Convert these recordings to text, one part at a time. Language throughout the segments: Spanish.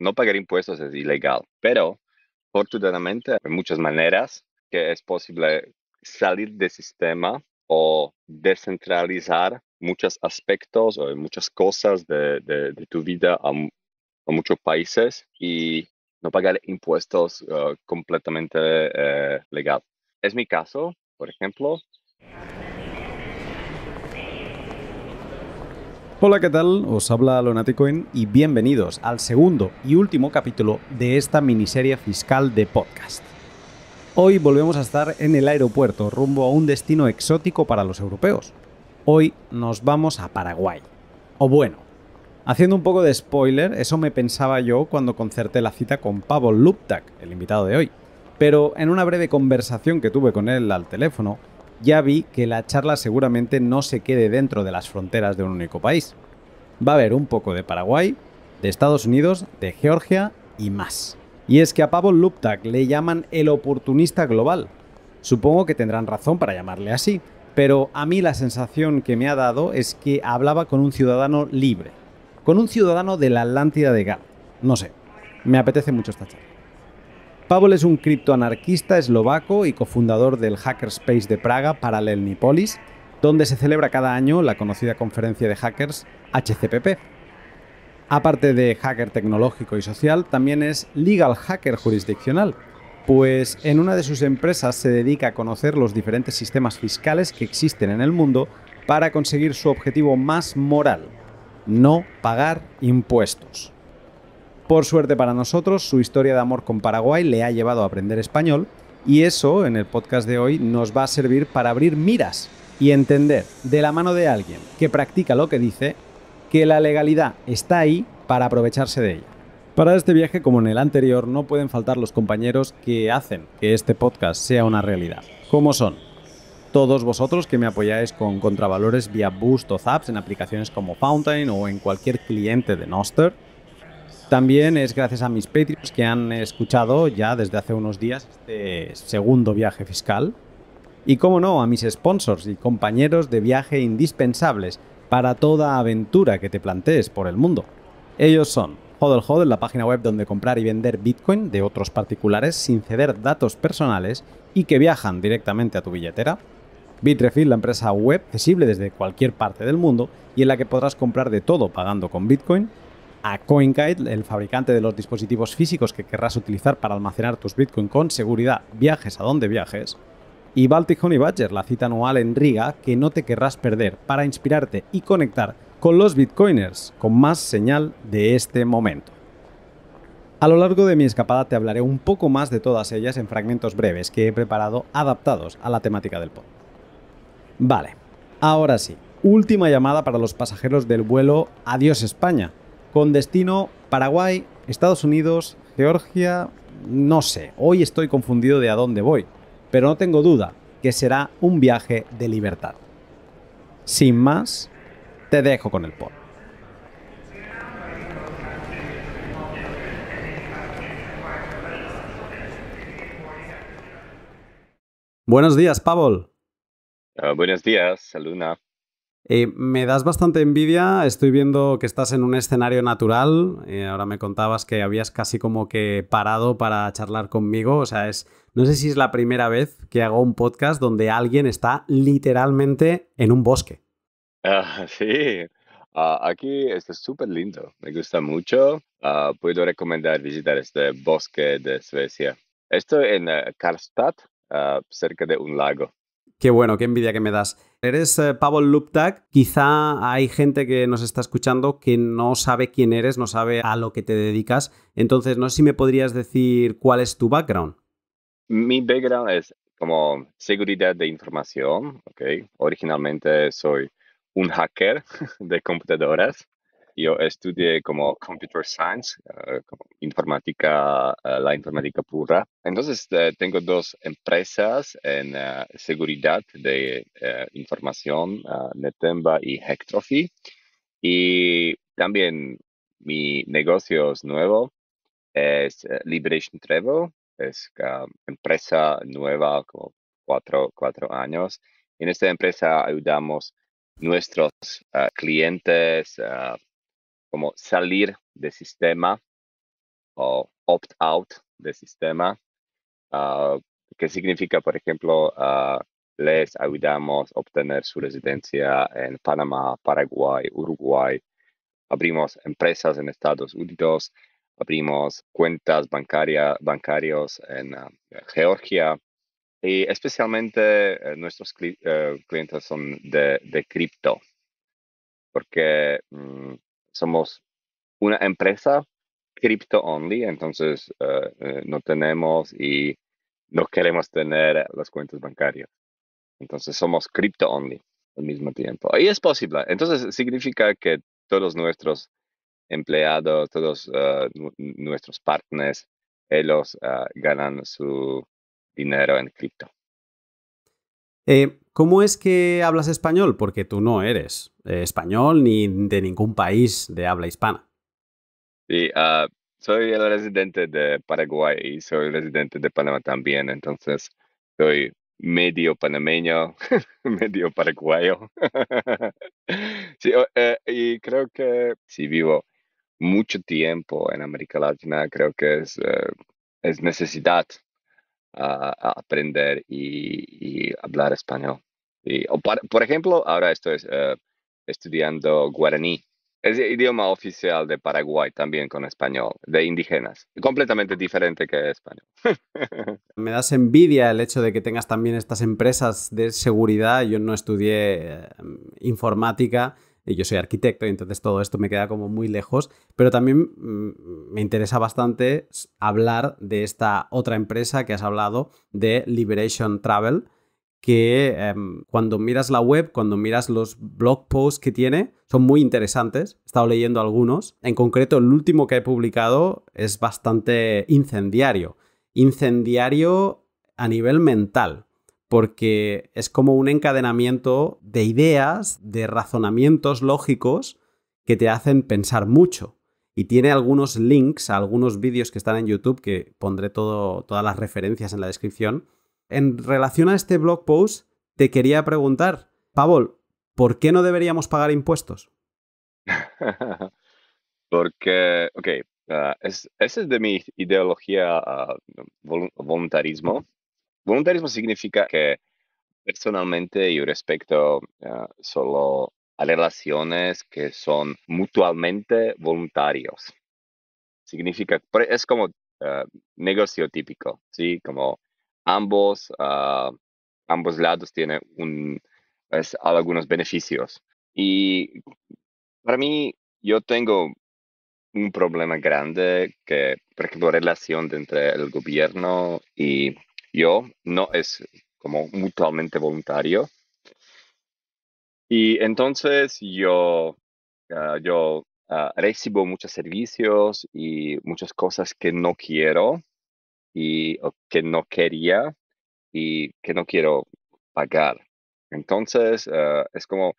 No pagar impuestos es ilegal, pero afortunadamente hay muchas maneras que es posible salir del sistema o descentralizar muchos aspectos o muchas cosas de, tu vida a, muchos países y no pagar impuestos eh, completamente eh, legal. Es mi caso, por ejemplo. Hola, ¿qué tal? Os habla Lonaticoin y bienvenidos al segundo y último capítulo de esta miniserie fiscal de podcast. Hoy volvemos a estar en el aeropuerto rumbo a un destino exótico para los europeos. Hoy nos vamos a Paraguay. O bueno, haciendo un poco de spoiler, eso me pensaba yo cuando concerté la cita con Pablo Luptak, el invitado de hoy. Pero en una breve conversación que tuve con él al teléfono, ya vi que la charla seguramente no se quede dentro de las fronteras de un único país. Va a haber un poco de Paraguay, de Estados Unidos, de Georgia y más. Y es que a Pavel Luptak le llaman el oportunista global. Supongo que tendrán razón para llamarle así, pero a mí la sensación que me ha dado es que hablaba con un ciudadano libre, con un ciudadano de la Atlántida de Gar. No sé, me apetece mucho esta charla. Pavel es un criptoanarquista eslovaco y cofundador del hackerspace de Praga, Paralelnipolis, donde se celebra cada año la conocida conferencia de hackers HCPP. Aparte de hacker tecnológico y social, también es legal hacker jurisdiccional, pues en una de sus empresas se dedica a conocer los diferentes sistemas fiscales que existen en el mundo para conseguir su objetivo más moral, no pagar impuestos. Por suerte para nosotros, su historia de amor con Paraguay le ha llevado a aprender español y eso en el podcast de hoy nos va a servir para abrir miras y entender de la mano de alguien que practica lo que dice que la legalidad está ahí para aprovecharse de ella. Para este viaje, como en el anterior, no pueden faltar los compañeros que hacen que este podcast sea una realidad. ¿Cómo son? Todos vosotros que me apoyáis con contravalores vía Boost o Zaps en aplicaciones como Fountain o en cualquier cliente de Noster, también es gracias a mis Patreons que han escuchado ya desde hace unos días este segundo viaje fiscal. Y como no, a mis sponsors y compañeros de viaje indispensables para toda aventura que te plantees por el mundo. Ellos son HODL HODL, la página web donde comprar y vender Bitcoin de otros particulares sin ceder datos personales y que viajan directamente a tu billetera. Bitrefill, la empresa web accesible desde cualquier parte del mundo y en la que podrás comprar de todo pagando con Bitcoin a CoinKite, el fabricante de los dispositivos físicos que querrás utilizar para almacenar tus Bitcoin con seguridad, viajes a donde viajes, y Baltic Honey Badger, la cita anual en Riga que no te querrás perder para inspirarte y conectar con los Bitcoiners, con más señal de este momento. A lo largo de mi escapada te hablaré un poco más de todas ellas en fragmentos breves que he preparado adaptados a la temática del pod. Vale, ahora sí, última llamada para los pasajeros del vuelo Adiós España, con destino Paraguay, Estados Unidos, Georgia, no sé, hoy estoy confundido de a dónde voy, pero no tengo duda que será un viaje de libertad. Sin más, te dejo con el pod. Buenos días, Pavel. Ah, buenos días, Luna. Eh, me das bastante envidia, estoy viendo que estás en un escenario natural, eh, ahora me contabas que habías casi como que parado para charlar conmigo, o sea, es, no sé si es la primera vez que hago un podcast donde alguien está literalmente en un bosque. Ah, sí, ah, aquí está súper lindo, me gusta mucho, ah, puedo recomendar visitar este bosque de Suecia. Estoy en eh, Karlstad, cerca de un lago. Qué bueno, qué envidia que me das. Eres eh, Pavel Luptak. Quizá hay gente que nos está escuchando que no sabe quién eres, no sabe a lo que te dedicas. Entonces, no sé si me podrías decir cuál es tu background. Mi background es como seguridad de información. ¿okay? Originalmente soy un hacker de computadoras. Yo estudié como Computer Science, eh, informática, eh, la informática pura. Entonces eh, tengo dos empresas en seguridad de información, Netemba y Hectrophy. Y también mi negocio es nuevo, es Liberation Travel, es una um, empresa nueva, como cuatro, cuatro años. En esta empresa ayudamos a nuestros clientes, como salir de sistema o opt-out de sistema, ah, que significa, por ejemplo, ah, les ayudamos a obtener su residencia en Panamá, Paraguay, Uruguay. Abrimos empresas en Estados Unidos, abrimos cuentas bancarias bancarios en ah, Georgia y especialmente eh, nuestros eh, clientes son de, cripto, porque mm, somos una empresa cripto only, entonces eh, eh, no tenemos y no queremos tener las cuentas bancarias. Entonces somos cripto only al mismo tiempo. Y es posible. Entonces significa que todos nuestros empleados, todos eh, nuestros partners, ellos ganan su dinero en cripto. Eh, ¿Cómo es que hablas español? Porque tú no eres eh, español ni de ningún país de habla hispana. Sí, ah, soy el residente de Paraguay y soy residente de Panamá también, entonces soy medio panameño, medio paraguayo. Eh, y creo que si vivo mucho tiempo en América Latina, creo que es, eh, es necesidad a aprender y, hablar español. Y, o por ejemplo, ahora estoy eh, estudiando guaraní. Es idioma oficial de Paraguay también con español, de indígenas. Completamente diferente que español. Me das envidia el hecho de que tengas también estas empresas de seguridad. Yo no estudié eh, informática y yo soy arquitecto y entonces todo esto me queda como muy lejos, pero también mm, me interesa bastante hablar de esta otra empresa que has hablado, de Liberation Travel, que em, cuando miras la web, cuando miras los blog posts que tiene, son muy interesantes. He estado leyendo algunos. En concreto, el último que he publicado es bastante incendiario. Incendiario a nivel mental porque es como un encadenamiento de ideas, de razonamientos lógicos que te hacen pensar mucho. Y tiene algunos links a algunos vídeos que están en YouTube, que pondré todas las referencias en la descripción. En relación a este blog post, te quería preguntar, Pablo, ¿por qué no deberíamos pagar impuestos? Porque, ok, ah, es, de mi ideología ah, voluntarismo Voluntarismo significa que personalmente y respecto eh, solo a relaciones que son mutuamente voluntarios. Significa, e, es como eh, negocio típico, ¿sí? Como ambos, ah, ambos lados tienen algunos beneficios. Y para mí, yo tengo un problema grande que, por ejemplo, relación entre el gobierno y yo, no es como mutuamente voluntario. Y entonces yo, ah, yo ah, recibo muchos servicios y muchas cosas que no quiero y que no quería y que no quiero pagar. Entonces ah, es como,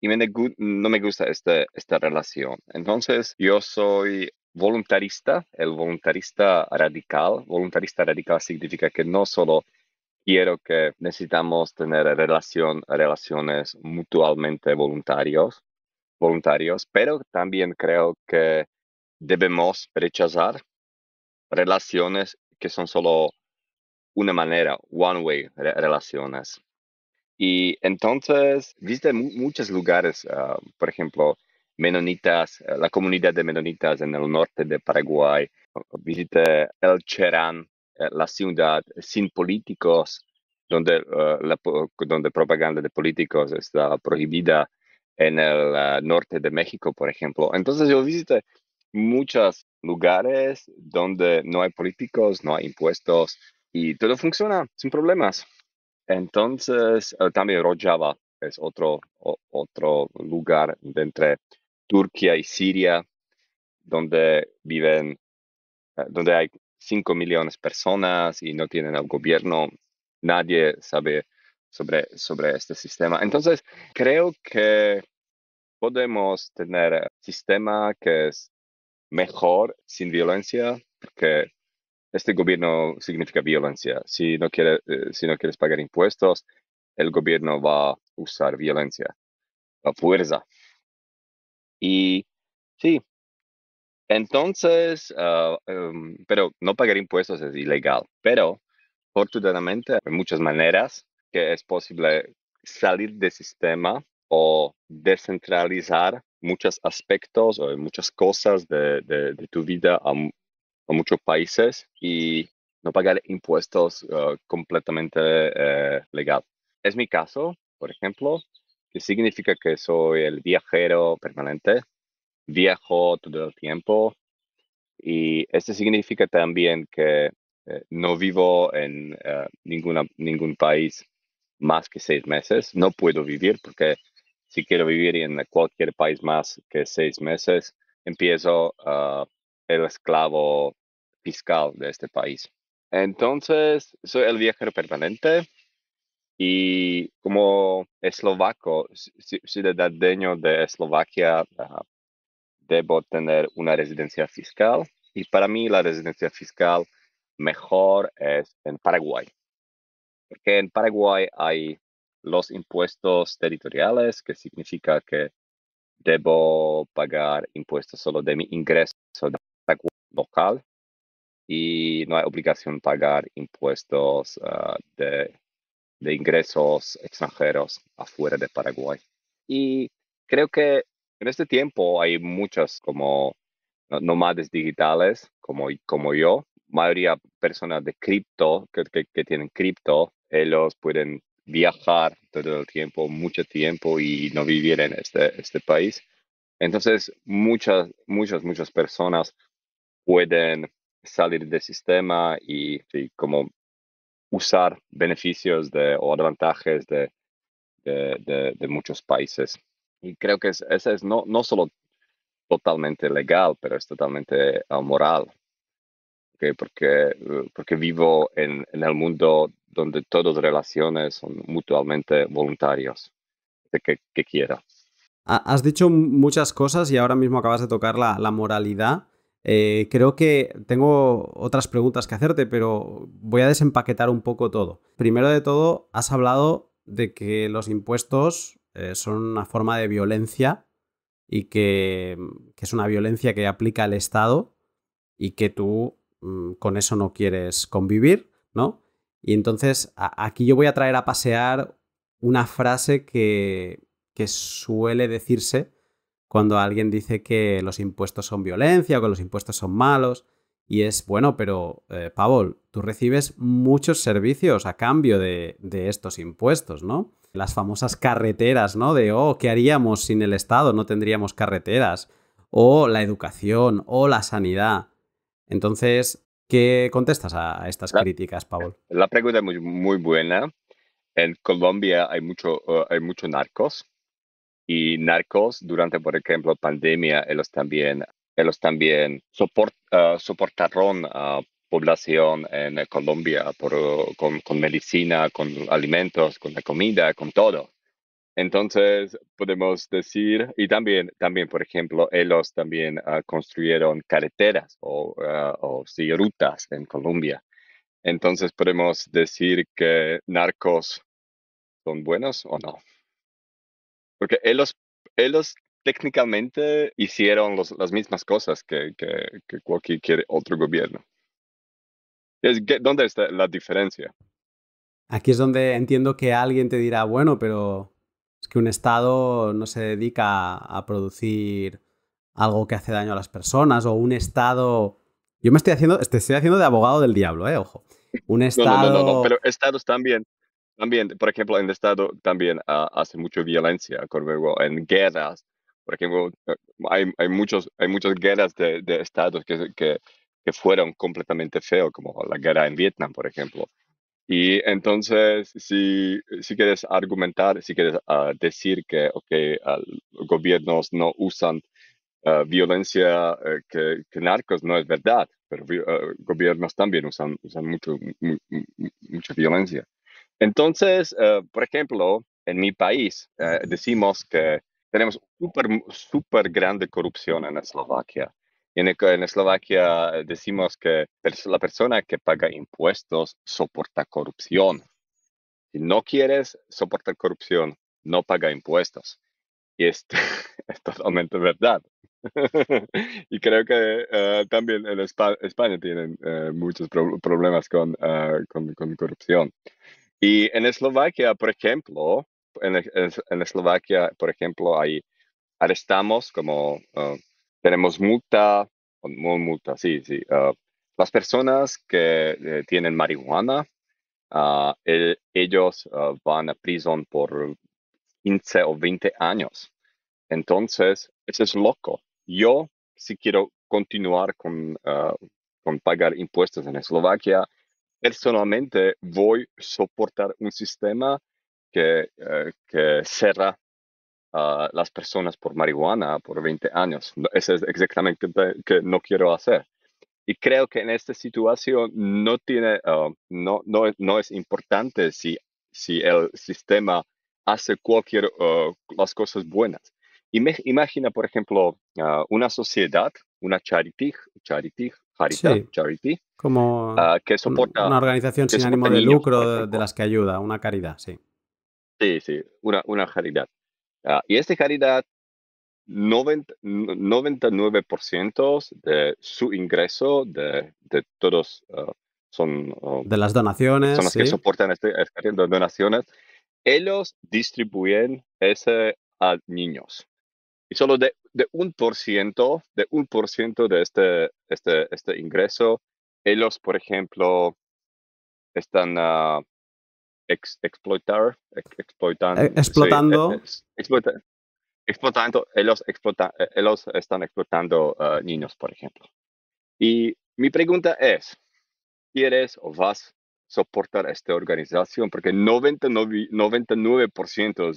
y me no me gusta esta, esta relación. Entonces yo soy voluntarista, el voluntarista radical. Voluntarista radical significa que no solo quiero que necesitamos tener relación, relaciones mutuamente voluntarios, voluntarios, pero también creo que debemos rechazar relaciones que son solo una manera, one way relaciones. Y entonces, viste muchos lugares, ah, por ejemplo, menonitas, eh, la comunidad de menonitas en el norte de Paraguay. Visité El Cherán, eh, la ciudad sin políticos, donde eh, la donde propaganda de políticos está prohibida en el norte de México, por ejemplo. Entonces yo visité muchos lugares donde no hay políticos, no hay impuestos y todo funciona sin problemas. Entonces también Rojava es otro, otro lugar de entre Turquía y Siria, donde viven, eh, donde hay 5 millones de personas y no tienen al gobierno. Nadie sabe sobre, sobre este sistema. Entonces, creo que podemos tener un sistema que es mejor sin violencia, porque este gobierno significa violencia. Si no, quiere, eh, si no quieres pagar impuestos, el gobierno va a usar violencia, la fuerza. Y sí, entonces, ah, em, pero no pagar impuestos es ilegal, pero afortunadamente hay muchas maneras que es posible salir del sistema o descentralizar muchos aspectos o muchas cosas de, tu vida a, muchos países y no pagar impuestos ah, completamente eh, legal. Es mi caso, por ejemplo, que significa que soy el viajero permanente, viajo todo el tiempo y esto significa también que eh, no vivo en eh, ningún país más que seis meses, no puedo vivir porque si quiero vivir en cualquier país más que seis meses, empiezo ah, el esclavo fiscal de este país. Entonces, soy el viajero permanente y como eslovaco, ciudadano de Eslovaquia, ah, debo tener una residencia fiscal. Y para mí la residencia fiscal mejor es en Paraguay. Porque en Paraguay hay los impuestos territoriales, que significa que debo pagar impuestos solo de mi ingreso local y no hay obligación de pagar impuestos ah, de de ingresos extranjeros afuera de Paraguay. Y creo que en este tiempo hay muchas como nómades digitales como, como yo, mayoría personas de cripto, que, tienen cripto, ellos pueden viajar todo el tiempo, mucho tiempo y no vivir en este, este país. Entonces, muchas, muchas, muchas personas pueden salir del sistema y como usar beneficios de, o ventajas de, de, muchos países. Y creo que ese es, no, no solo totalmente legal, pero es totalmente ah, moral. Porque, eh, porque vivo en, el mundo donde todas las relaciones son mutuamente voluntarias, de que, que quiera. Has dicho muchas cosas y ahora mismo acabas de tocar la, la moralidad. Eh, creo que tengo otras preguntas que hacerte, pero voy a desempaquetar un poco todo. Primero de todo, has hablado de que los impuestos eh, son una forma de violencia y mm, que, es una violencia que aplica el Estado y que tú mm, con eso no quieres convivir, ¿no? Y entonces aquí yo voy a traer a pasear una frase que suele decirse cuando alguien dice que los impuestos son violencia o que los impuestos son malos. Y es, bueno, pero eh, tú recibes muchos servicios a cambio de, estos impuestos, ¿no? Las famosas carreteras, ¿no? De, oh, ¿qué haríamos sin el Estado? No tendríamos carreteras. O la educación, o la sanidad. Entonces, ¿qué contestas a estas críticas, Pablo? La pregunta es muy, muy buena. En Colombia hay, mucho, eh, hay muchos narcos y Narcos durante, por ejemplo, pandemia, ellos también, ellos también ah, soportaron a población en Colombia con, medicina, con alimentos, con la comida, con todo. Entonces, podemos decir, y también, también por ejemplo, ellos también ah, construyeron carreteras o, ah, o rutas en Colombia. Entonces, podemos decir que narcos son buenos o no. Porque ellos, ellos técnicamente hicieron las mismas cosas que, cualquier otro gobierno. ¿Dónde está la diferencia? Aquí es donde entiendo que alguien te dirá, bueno, pero es que un Estado no se dedica a producir algo que hace daño a las personas o un Estado... Yo me estoy haciendo, te estoy haciendo de abogado del diablo, eh, ojo. Un Estado... no, no, no pero Estados también. También, por ejemplo, en el Estado también ah, hace mucha violencia, en guerras. Por ejemplo, eh, hay, hay, muchos, hay muchas guerras de, de estados que, que, que, fueron completamente feos, como la guerra en Vietnam, por ejemplo. Y entonces, si, si quieres argumentar, si quieres ah, decir que los gobiernos no usan ah, violencia eh, que, narcos no es verdad, pero eh, gobiernos también usan, usan mucho, mucha violencia. Entonces, eh, por ejemplo, en mi país eh, decimos que tenemos súper super grande corrupción en Eslovaquia. En, e, en, Eslovaquia eh, decimos que la persona que paga impuestos soporta corrupción. Si no quieres soportar corrupción, no paga impuestos. Y esto es totalmente verdad. y creo que también en España, tienen muchos problemas con, corrupción. Y en Eslovaquia, por ejemplo, en, e-, Eslovaquia, por ejemplo, ahí arrestamos como ah, tenemos multa, o multa, sí, sí, ah, las personas que eh, tienen marihuana, ah, ellos van a prisión por 15 o 20 años. Entonces, eso es loco. Yo, si quiero continuar con, con pagar impuestos en Eslovaquia, personalmente voy a soportar un sistema que, eh, que cerra a las personas por marihuana por 20 años. Eso es exactamente lo que no quiero hacer. Y creo que en esta situación no, tiene, ah, no, no, es importante si, si el sistema hace cualquier ah, las cosas buenas. Imagina, por ejemplo, ah, una sociedad, una charity, charity sí, Charity. Como ah, que soporta, una organización sin ánimo de lucro de, las que ayuda, una caridad, sí. Sí, sí, una, una caridad. Ah, y esta caridad, 90, 99% de su ingreso de, todos ah, son... de las donaciones. Son las que soportan este, este de donaciones. Ellos distribuyen ese a niños. Y solo de, un por ciento, de un por ciento de este, este, este ingreso, ellos, por ejemplo, están ah, explotar, explotando. Eh, explotando, ellos, explota, eh, ellos están explotando ah, niños, por ejemplo. Y mi pregunta es, ¿quieres o vas soportar esta organización? Porque 99%, 99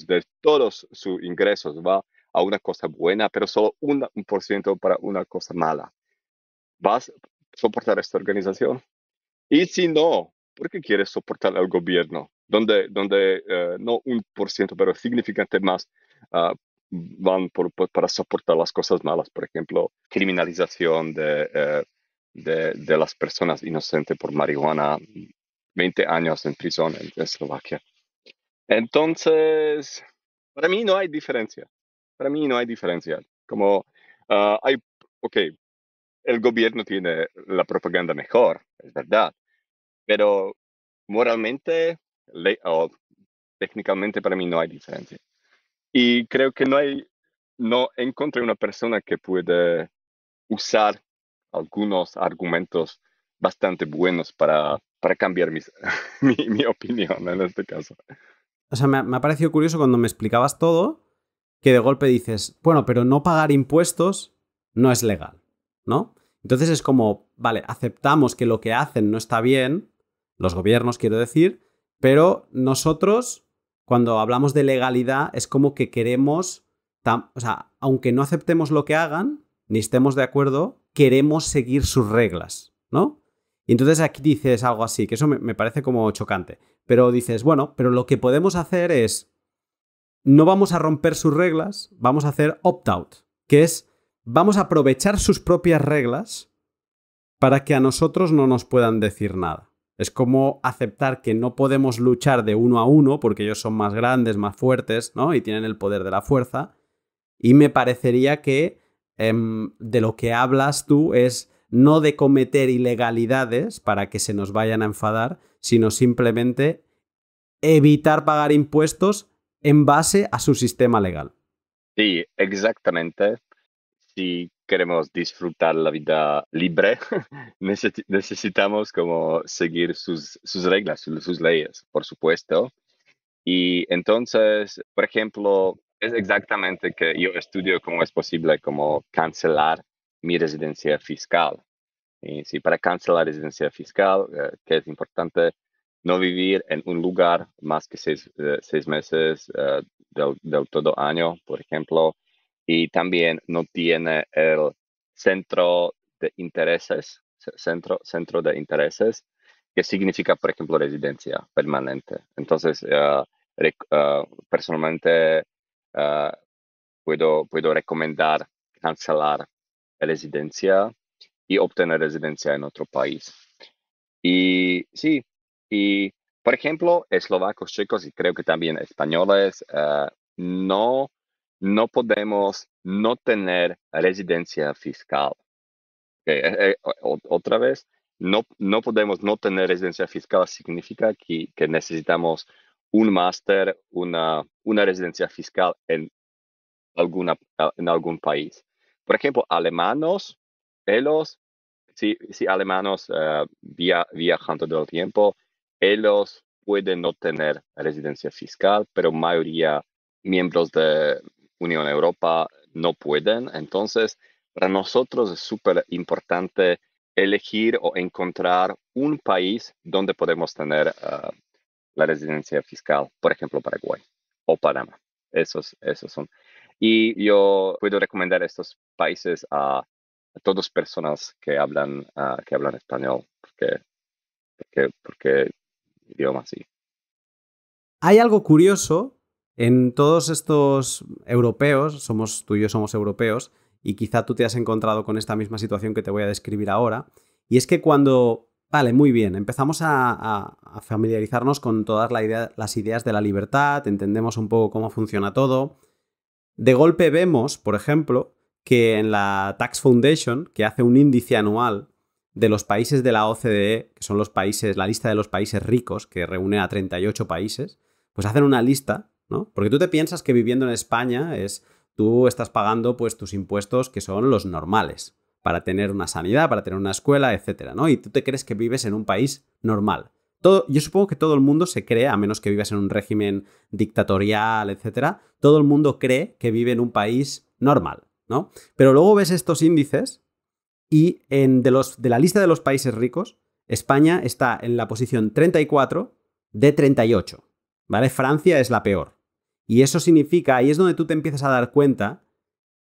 de todos sus ingresos va a una cosa buena, pero solo un por ciento para una cosa mala. ¿Vas a soportar esta organización? Y si no, ¿por qué quieres soportar al gobierno? Donde, donde eh, no un por ciento, pero significante más ah, van para soportar las cosas malas, por ejemplo, criminalización de, eh, de, de, las personas inocentes por marihuana, 20 años en prisión en Eslovaquia. Entonces, para mí no hay diferencia. Para mí no hay diferencia. Como ah, hay, ok, el gobierno tiene la propaganda mejor, es verdad, pero moralmente o técnicamente para mí no hay diferencia. Y creo que no hay, no encontré una persona que puede usar algunos argumentos bastante buenos para, para cambiar mi, mi, opinión en este caso. O sea, me, me ha parecido curioso cuando me explicabas todo, que de golpe dices, bueno, pero no pagar impuestos no es legal, ¿no? Entonces es como, vale, aceptamos que lo que hacen no está bien, los gobiernos quiero decir, pero nosotros cuando hablamos de legalidad es como que queremos, o sea, aunque no aceptemos lo que hagan, ni estemos de acuerdo, queremos seguir sus reglas, ¿no? Y entonces aquí dices algo así, que eso me, me parece como chocante, pero dices, bueno, pero lo que podemos hacer es no vamos a romper sus reglas, vamos a hacer opt-out, que es vamos a aprovechar sus propias reglas para que a nosotros no nos puedan decir nada. Es como aceptar que no podemos luchar de uno a uno porque ellos son más grandes, más fuertes, ¿no? Y tienen el poder de la fuerza. Y me parecería que em, de lo que hablas tú es no de cometer ilegalidades para que se nos vayan a enfadar, sino simplemente evitar pagar impuestos en base a su sistema legal. Sí, exactamente. Si queremos disfrutar la vida libre, necesitamos como seguir sus, sus reglas, sus, leyes, por supuesto. Y entonces, por ejemplo, es exactamente que yo estudio cómo es posible como cancelar mi residencia fiscal. Y si para cancelar residencia fiscal, eh, que es importante, no vivir en un lugar más que seis, eh, meses eh, del, todo año, por ejemplo, y también no tiene el centro de intereses, centro, centro de intereses, que significa, por ejemplo, residencia permanente. Entonces, eh, personalmente puedo, puedo recomendar cancelar residencia y obtener residencia en otro país. Y sí, y, por ejemplo, eslovacos, checos y creo que también españoles, eh, no, no podemos no tener residencia fiscal. Eh, eh, otra vez, no, no podemos no tener residencia fiscal significa que, que necesitamos un máster, una, una residencia fiscal en, alguna, en algún país. Por ejemplo, alemanos, ellos, si, si alemanos viajan todo el tiempo, ellos pueden no tener residencia fiscal, pero mayoría miembros de Unión Europea no pueden. Entonces, para nosotros es súper importante elegir o encontrar un país donde podemos tener eh, la residencia fiscal, por ejemplo, Paraguay o Panamá. Esos, esos son. Y yo puedo recomendar estos países a, a todas personas que hablan, eh, que hablan español, porque, porque, porque hay algo curioso en todos estos europeos, somos tú y yo somos europeos, y quizá tú te has encontrado con esta misma situación que te voy a describir ahora, y es que cuando, vale, muy bien, empezamos a, familiarizarnos con todas las ideas de la libertad, entendemos un poco cómo funciona todo, de golpe vemos, por ejemplo, que en la Tax Foundation, que hace un índice anual de los países de la OCDE, que son los países, la lista de los países ricos, que reúne a 38 países, pues hacen una lista, ¿no? Porque tú te piensas que viviendo en España es, tú estás pagando pues tus impuestos que son los normales, para tener una sanidad, para tener una escuela, etcétera, ¿no? Y tú te crees que vives en un país normal. Todo, yo supongo que todo el mundo se cree, a menos que vivas en un régimen dictatorial, etcétera, todo el mundo cree que vive en un país normal, ¿no? Pero luego ves estos índices y en, de, los, de la lista de los países ricos, España está en la posición 34 de 38. ¿Vale? Francia es la peor. Y eso significa, y es donde tú te empiezas a dar cuenta,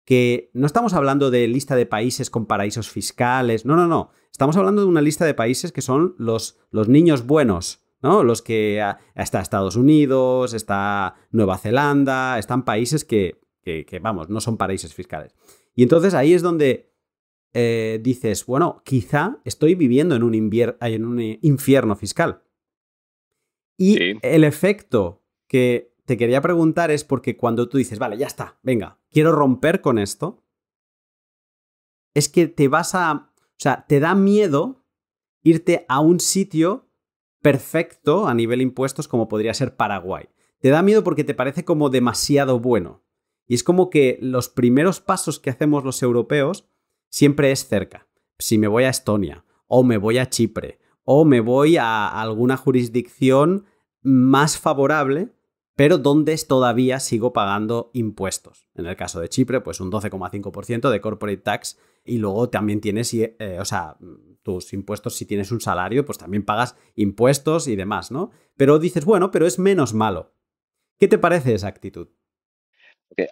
que no estamos hablando de lista de países con paraísos fiscales, no, no, no. Estamos hablando de una lista de países que son los, los niños buenos, ¿no? Los que ah, está Estados Unidos, está Nueva Zelanda, están países que, vamos, no son paraísos fiscales. Y entonces ahí es donde eh, dices, bueno, quizá estoy viviendo en un, eh, infierno fiscal. Y el efecto que te quería preguntar es porque cuando tú dices, vale, ya está, venga, quiero romper con esto, es que te vas a, o sea, te da miedo irte a un sitio perfecto a nivel impuestos como podría ser Paraguay. Te da miedo porque te parece como demasiado bueno. Y es como que los primeros pasos que hacemos los europeos siempre es cerca. Si me voy a Estonia, o me voy a Chipre, o me voy a alguna jurisdicción más favorable, pero donde todavía sigo pagando impuestos. En el caso de Chipre, pues un 12,5% de corporate tax y luego también tienes, eh, o sea, tus impuestos, si tienes un salario, pues también pagas impuestos y demás, ¿no? Pero dices, bueno, pero es menos malo. ¿Qué te parece esa actitud?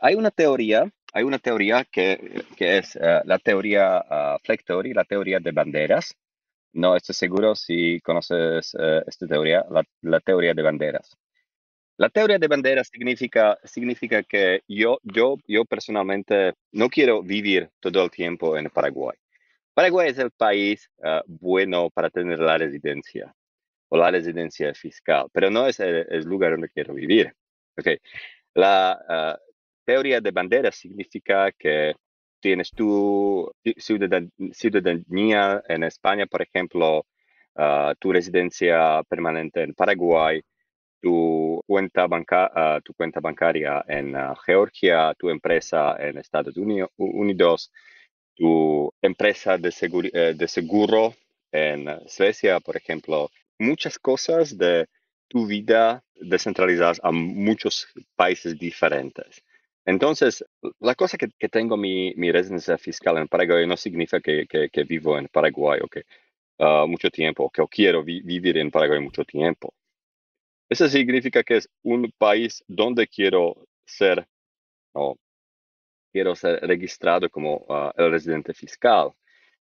Hay una teoría hay una teoría que, es eh, la teoría uh, ah, Flag Theory, la teoría de banderas. No estoy seguro si conoces eh, esta teoría, la, teoría de banderas. La teoría de banderas significa, significa que yo, yo, yo personalmente no quiero vivir todo el tiempo en Paraguay. Paraguay es el país ah, bueno para tener la residencia o la residencia fiscal, pero no es el, lugar donde quiero vivir. Okay. La, ah, teoría de banderas significa que tienes tu ciudadanía en España, por ejemplo, ah, tu residencia permanente en Paraguay, tu cuenta, ah, bancaria en ah, Georgia, tu empresa en Estados Unidos, tu empresa de, eh, de seguro en Suecia, por ejemplo. Muchas cosas de tu vida descentralizadas a muchos países diferentes. Entonces, la cosa que, tengo mi, residencia fiscal en Paraguay no significa que, vivo en Paraguay o que ah, mucho tiempo, o que quiero vivir en Paraguay mucho tiempo. Eso significa que es un país donde quiero ser, o quiero ser registrado como ah, el residente fiscal.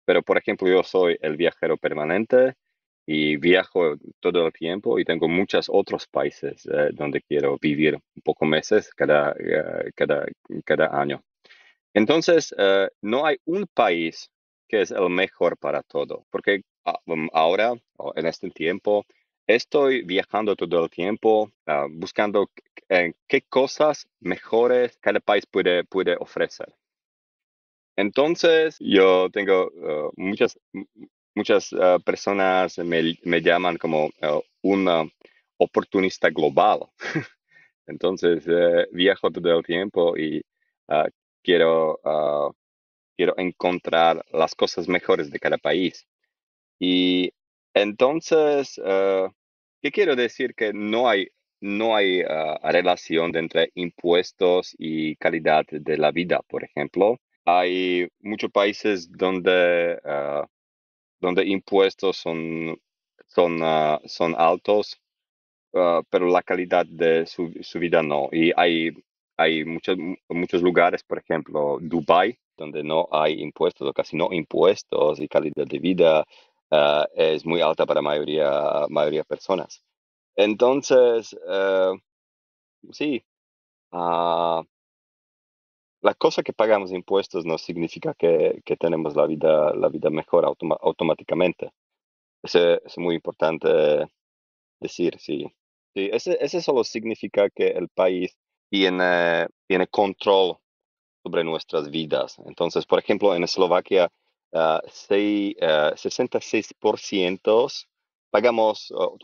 Pero, por ejemplo, yo soy el viajero permanente, y viajo todo el tiempo y tengo muchos otros países eh, donde quiero vivir un poco meses cada, eh, cada, cada año. Entonces, eh, no hay un país que es el mejor para todo, porque ah, um, ahora, en este tiempo, estoy viajando todo el tiempo ah, buscando qué cosas mejores cada país puede, puede ofrecer. Entonces, yo tengo muchas, muchas ah, personas me, llaman como ah, un ah, oportunista global. Entonces, eh, viajo todo el tiempo y quiero, quiero encontrar las cosas mejores de cada país. Y entonces, ¿qué quiero decir? Que no hay no hay relación entre impuestos y calidad de la vida, por ejemplo. Hay muchos países donde donde impuestos son, son, ah, son altos, ah, pero la calidad de su, vida no. Y hay, hay muchos, muchos lugares, por ejemplo, Dubai, donde no hay impuestos o casi no impuestos y calidad de vida ah, es muy alta para mayoría, mayoría personas. Entonces, eh, sí, la cosa que pagamos impuestos no significa que, tenemos la vida, la vida mejor automáticamente. Es, es muy importante decir, sí. sí ese, solo significa que el país tiene, tiene control sobre nuestras vidas. Entonces, por ejemplo, en Eslovaquia, 66% ah, ah, pagamos oh,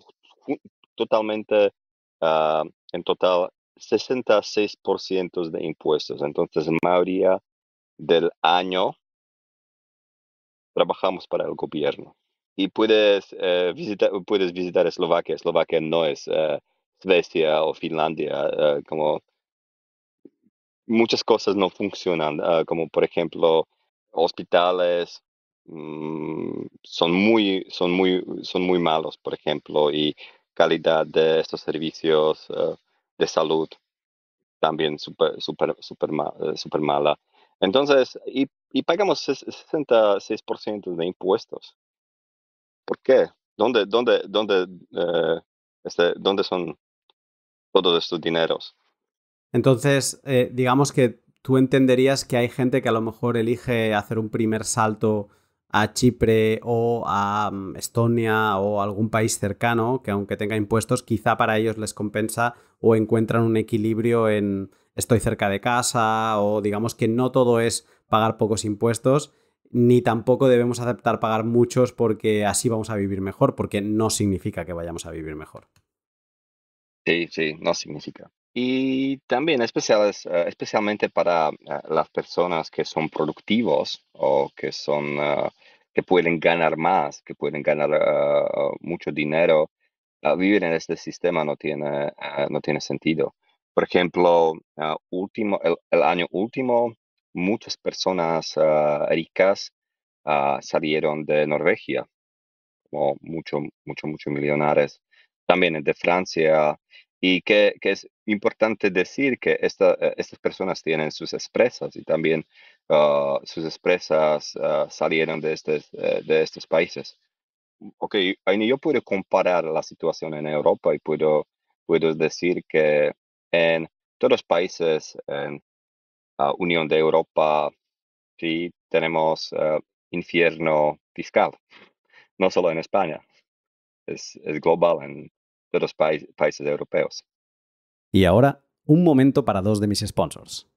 totalmente, ah, en total, 66% de impuestos. Entonces, la mayoría del año trabajamos para el gobierno. Y puedes, eh, visitar, puedes visitar Eslovaquia. Eslovaquia no es eh, Suecia o Finlandia. Eh, como muchas cosas no funcionan, eh, como por ejemplo hospitales mm, son, muy, son, muy, son muy malos, por ejemplo, y calidad de estos servicios de salud también súper super, super, eh, super mala. Entonces, y, pagamos 66% de impuestos. ¿Por qué? ¿Dónde, dónde, eh, este, son todos estos dineros? Entonces, eh, digamos que tú entenderías que hay gente que a lo mejor elige hacer un primer salto a Chipre o a mm, Estonia o algún país cercano que aunque tenga impuestos, quizá para ellos les compensa o encuentran un equilibrio en estoy cerca de casa o digamos que no todo es pagar pocos impuestos ni tampoco debemos aceptar pagar muchos porque así vamos a vivir mejor, porque no significa que vayamos a vivir mejor. Sí, sí, no significa. Y también especiales, eh, especialmente para eh, las personas que son productivos o que son eh, que pueden ganar más, que pueden ganar mucho dinero vivir en este sistema no tiene, eh, no tiene sentido. Por ejemplo, ah, último, el, año último, muchas personas ah, ricas ah, salieron de Noruega, como muchos, muchos, muchos millonarios, también de Francia. Y que, es importante decir que eh, estas personas tienen sus expresas. y también sus expresas salieron de, eh, de estos países. Mm, ok, yo puedo comparar la situación en Europa y puedo, decir que en todos los países en la ah, Unión de Europa sí tenemos ah, infierno fiscal, no solo en España, es, global en todos los países europeos. Y ahora, un momento para dos de mis sponsors.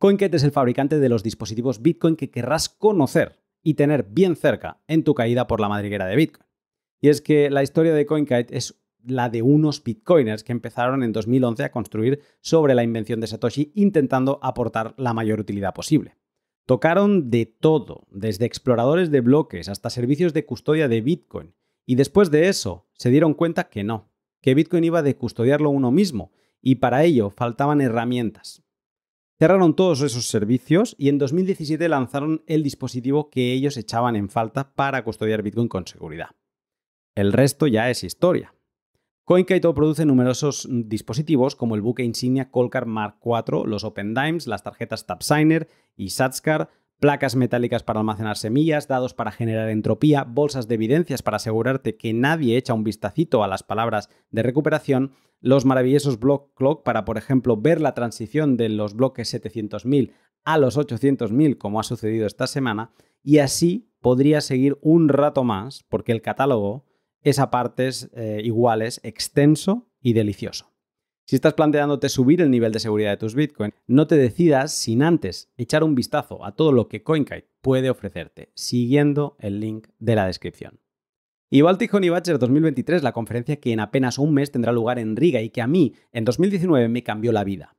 CoinKet es el fabricante de los dispositivos Bitcoin que querrás conocer y tener bien cerca en tu caída por la madriguera de Bitcoin. Y es que la historia de CoinKite es la de unos bitcoiners que empezaron en 2011 a construir sobre la invención de Satoshi intentando aportar la mayor utilidad posible. Tocaron de todo, desde exploradores de bloques hasta servicios de custodia de Bitcoin, y después de eso se dieron cuenta que no, que Bitcoin iba de custodiarlo uno mismo, y para ello faltaban herramientas. Cerraron todos esos servicios y en 2017 lanzaron el dispositivo que ellos echaban en falta para custodiar Bitcoin con seguridad. El resto ya es historia. CoinKaito produce numerosos dispositivos como el buque insignia Colcar Mark IV, los Open Dimes, las tarjetas TapSigner y Satscar, placas metálicas para almacenar semillas, dados para generar entropía, bolsas de evidencias para asegurarte que nadie echa un vistacito a las palabras de recuperación, los maravillosos block clock para, por ejemplo, ver la transición de los bloques 700.000 a los 800.000 como ha sucedido esta semana, y así podría seguir un rato más porque el catálogo es a partes eh, iguales extenso y delicioso. Si estás planteándote subir el nivel de seguridad de tus Bitcoin, no te decidas sin antes echar un vistazo a todo lo que CoinKite puede ofrecerte, siguiendo el link de la descripción. Y Baltic Honey Badger 2023, la conferencia que en apenas un mes tendrá lugar en Riga y que a mí en 2019 me cambió la vida.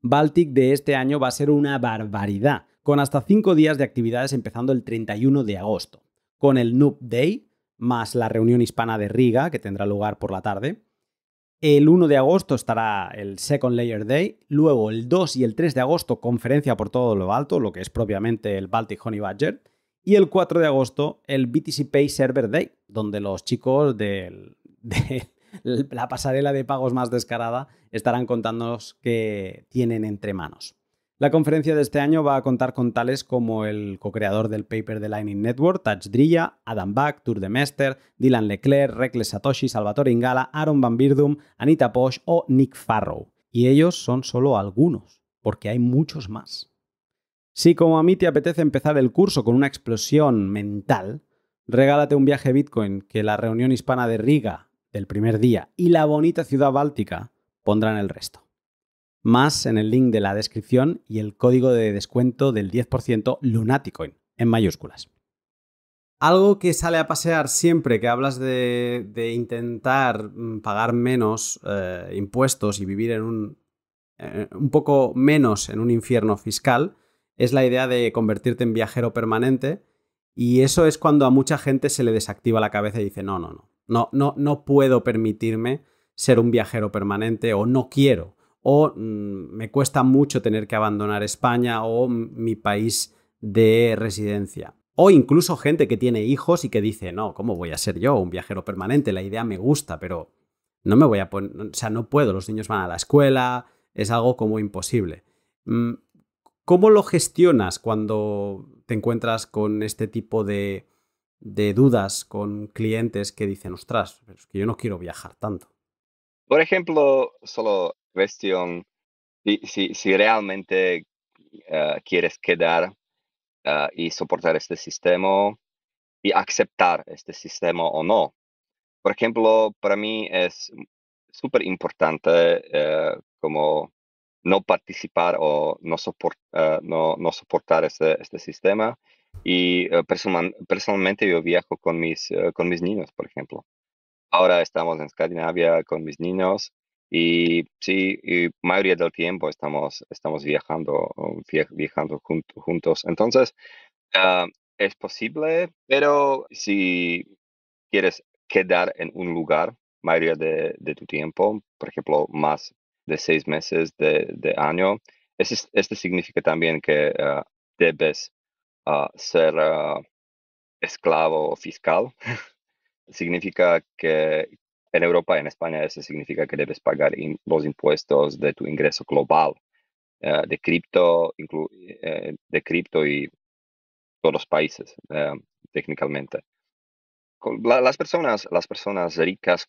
Baltic de este año va a ser una barbaridad, con hasta 5 días de actividades empezando el 31 de agosto, con el Noob Day, más la reunión hispana de Riga, que tendrá lugar por la tarde, el 1 de agosto estará el Second Layer Day, luego el 2 y el 3 de agosto conferencia por todo lo alto, lo que es propiamente el Baltic Honey Badger, y el 4 de agosto el BTC Pay Server Day, donde los chicos de la pasarela de pagos más descarada estarán contándonos que tienen entre manos. La conferencia de este año va a contar con tales como el co-creador del paper de Lightning Network, Touch Drilla, Adam Back, Tour de Mester, Dylan Leclerc, Reckless Satoshi, Salvatore Ingala, Aaron Van Birdum, Anita Posh o Nick Farrow. Y ellos son solo algunos, porque hay muchos más. Si como a mí te apetece empezar el curso con una explosión mental, regálate un viaje Bitcoin que la reunión hispana de Riga del primer día y la bonita ciudad báltica pondrán el resto más en el link de la descripción y el código de descuento del 10% Lunaticoin en mayúsculas. Algo que sale a pasear siempre que hablas de, intentar mm, pagar menos eh, impuestos y vivir en un, eh, un poco menos en un infierno fiscal es la idea de convertirte en viajero permanente y eso es cuando a mucha gente se le desactiva la cabeza y dice no, no, no, no, no, no puedo permitirme ser un viajero permanente o no quiero o mm, me cuesta mucho tener que abandonar España o mi país de residencia. O incluso gente que tiene hijos y que dice, no, ¿cómo voy a ser yo un viajero permanente? La idea me gusta, pero no me voy a poner, o sea, no puedo, los niños van a la escuela, es algo como imposible. Mm, ¿Cómo lo gestionas cuando te encuentras con este tipo de, dudas con clientes que dicen, ostras, es que yo no quiero viajar tanto? Por ejemplo, solo cuestión, si, si, realmente eh, quieres quedar eh, y soportar este sistema y aceptar este sistema o no. Por ejemplo, para mí es súper importante eh, como no participar o no, no, soportar este, este sistema. Y personalmente yo viajo con mis, con mis niños, por ejemplo. Ahora estamos en Escandinavia con mis niños y si y mayoría del tiempo estamos, estamos viajando, um, viajando juntos. Entonces, ah, es posible, pero si quieres quedar en un lugar mayoría de, tu tiempo, por ejemplo, más de seis meses de, año, esto este, significa también que ah, debes ah, ser esclavo fiscal. significa que, en Europa, en España, eso significa que debes pagar los impuestos de tu ingreso global eh, de cripto, eh, de cripto y todos los países, eh, técnicamente. las, personas, las personas ricas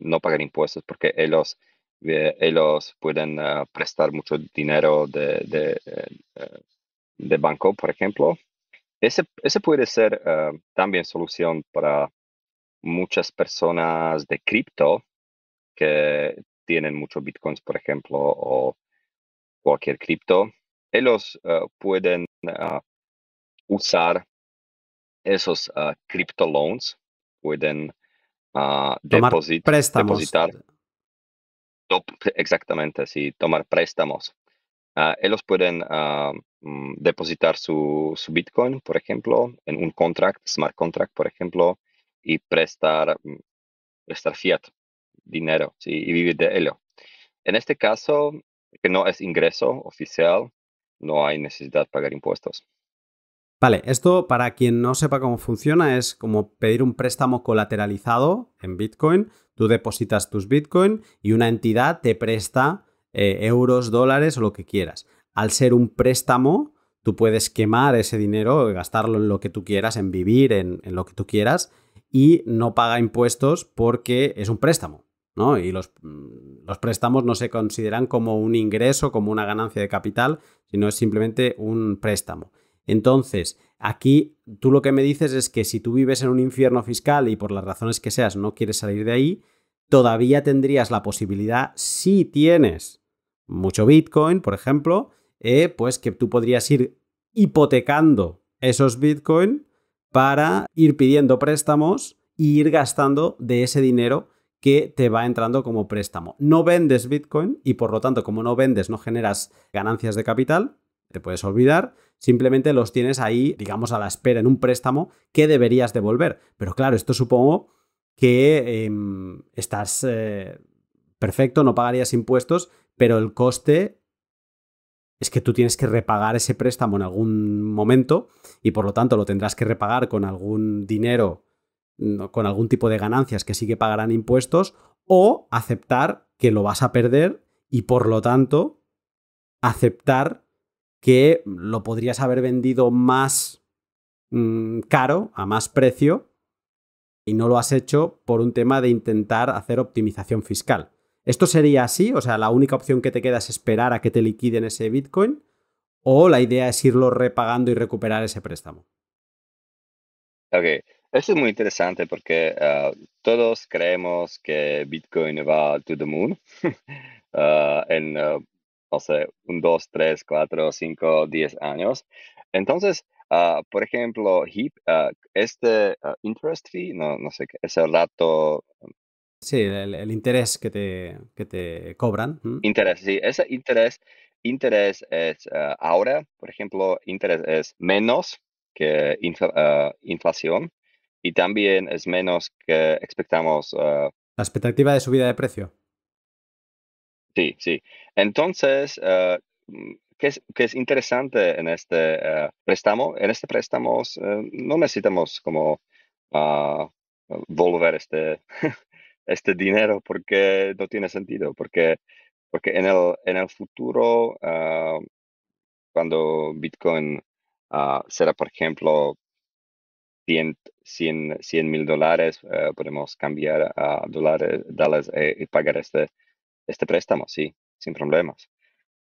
no pagan impuestos porque ellos, ellos pueden prestar mucho dinero de, de, de, banco, por ejemplo. Ese, ese puede ser también solución para muchas personas de cripto que tienen muchos bitcoins, por ejemplo, o cualquier cripto, ellos eh, pueden eh, usar esos eh, crypto loans, pueden deposit, préstamos. depositar. exactamente, sí, tomar préstamos. ellos pueden mm, depositar su, su Bitcoin, por ejemplo, en un contract, smart contract, por ejemplo, y prestar, mm, prestar fiat, dinero, y vivir de ello. En este caso, que no es ingreso oficial, no hay necesidad de pagar impuestos. Vale, esto para quien no sepa cómo funciona es como pedir un préstamo colateralizado en Bitcoin. Tú depositas tus Bitcoin y una entidad te presta eh, euros, dólares o lo que quieras. Al ser un préstamo, tú puedes quemar ese dinero, gastarlo en lo que tú quieras, en vivir, en lo que tú quieras, y no paga impuestos porque es un préstamo. ¿no? Y mm, los, préstamos no se consideran como un ingreso, como una ganancia de capital, sino es simplemente un préstamo. Entonces, aquí tú lo que me dices es que si tú vives en un infierno fiscal y por las razones que seas no quieres salir de ahí, todavía tendrías la posibilidad, si tienes mucho Bitcoin, por ejemplo, eh, pues que tú podrías ir hipotecando esos Bitcoin para ir pidiendo préstamos y ir gastando de ese dinero que te va entrando como préstamo. No vendes Bitcoin y por lo tanto, como no vendes, no generas ganancias de capital, te puedes olvidar, simplemente los tienes ahí, digamos, a la espera en un préstamo que deberías devolver. Pero claro, esto supongo que em, estás eh, perfecto, no pagarías impuestos, pero el coste es que tú tienes que repagar ese préstamo en algún momento y por lo tanto lo tendrás que repagar con algún dinero, mm, con algún tipo de ganancias que sí que pagarán impuestos, o aceptar que lo vas a perder y por lo tanto aceptar que lo podrías haber vendido más mm, caro, a más precio, y no lo has hecho por un tema de intentar hacer optimización fiscal. ¿Esto sería así? O sea, la única opción que te queda es esperar a que te liquiden ese Bitcoin o la idea es irlo repagando y recuperar ese préstamo. Ok, eso es muy interesante porque ah, todos creemos que Bitcoin va to the moon ah, en, ah, no sé, un, dos, tres, cuatro, cinco, diez años. Entonces, por ejemplo, HIP, este interest fee, no, no sé, ese rato Sí, el, interés que te, que te cobran. Interés, sí, ese interés interés es eh, ahora, por ejemplo, interés es menos que eh, inflación y también es menos que expectamos. Eh, la expectativa de subida de precio. Sí, sí. Entonces, mm, qué es, es, interesante en este préstamo? En este préstamo no necesitamos como ah, volver este, este dinero porque no tiene sentido, porque porque en el, en el futuro, ah, cuando Bitcoin ah, será, por ejemplo, 100 mil dólares, eh, podemos cambiar a dólares, dólares eh, y pagar este, este préstamo, sí, sin problemas.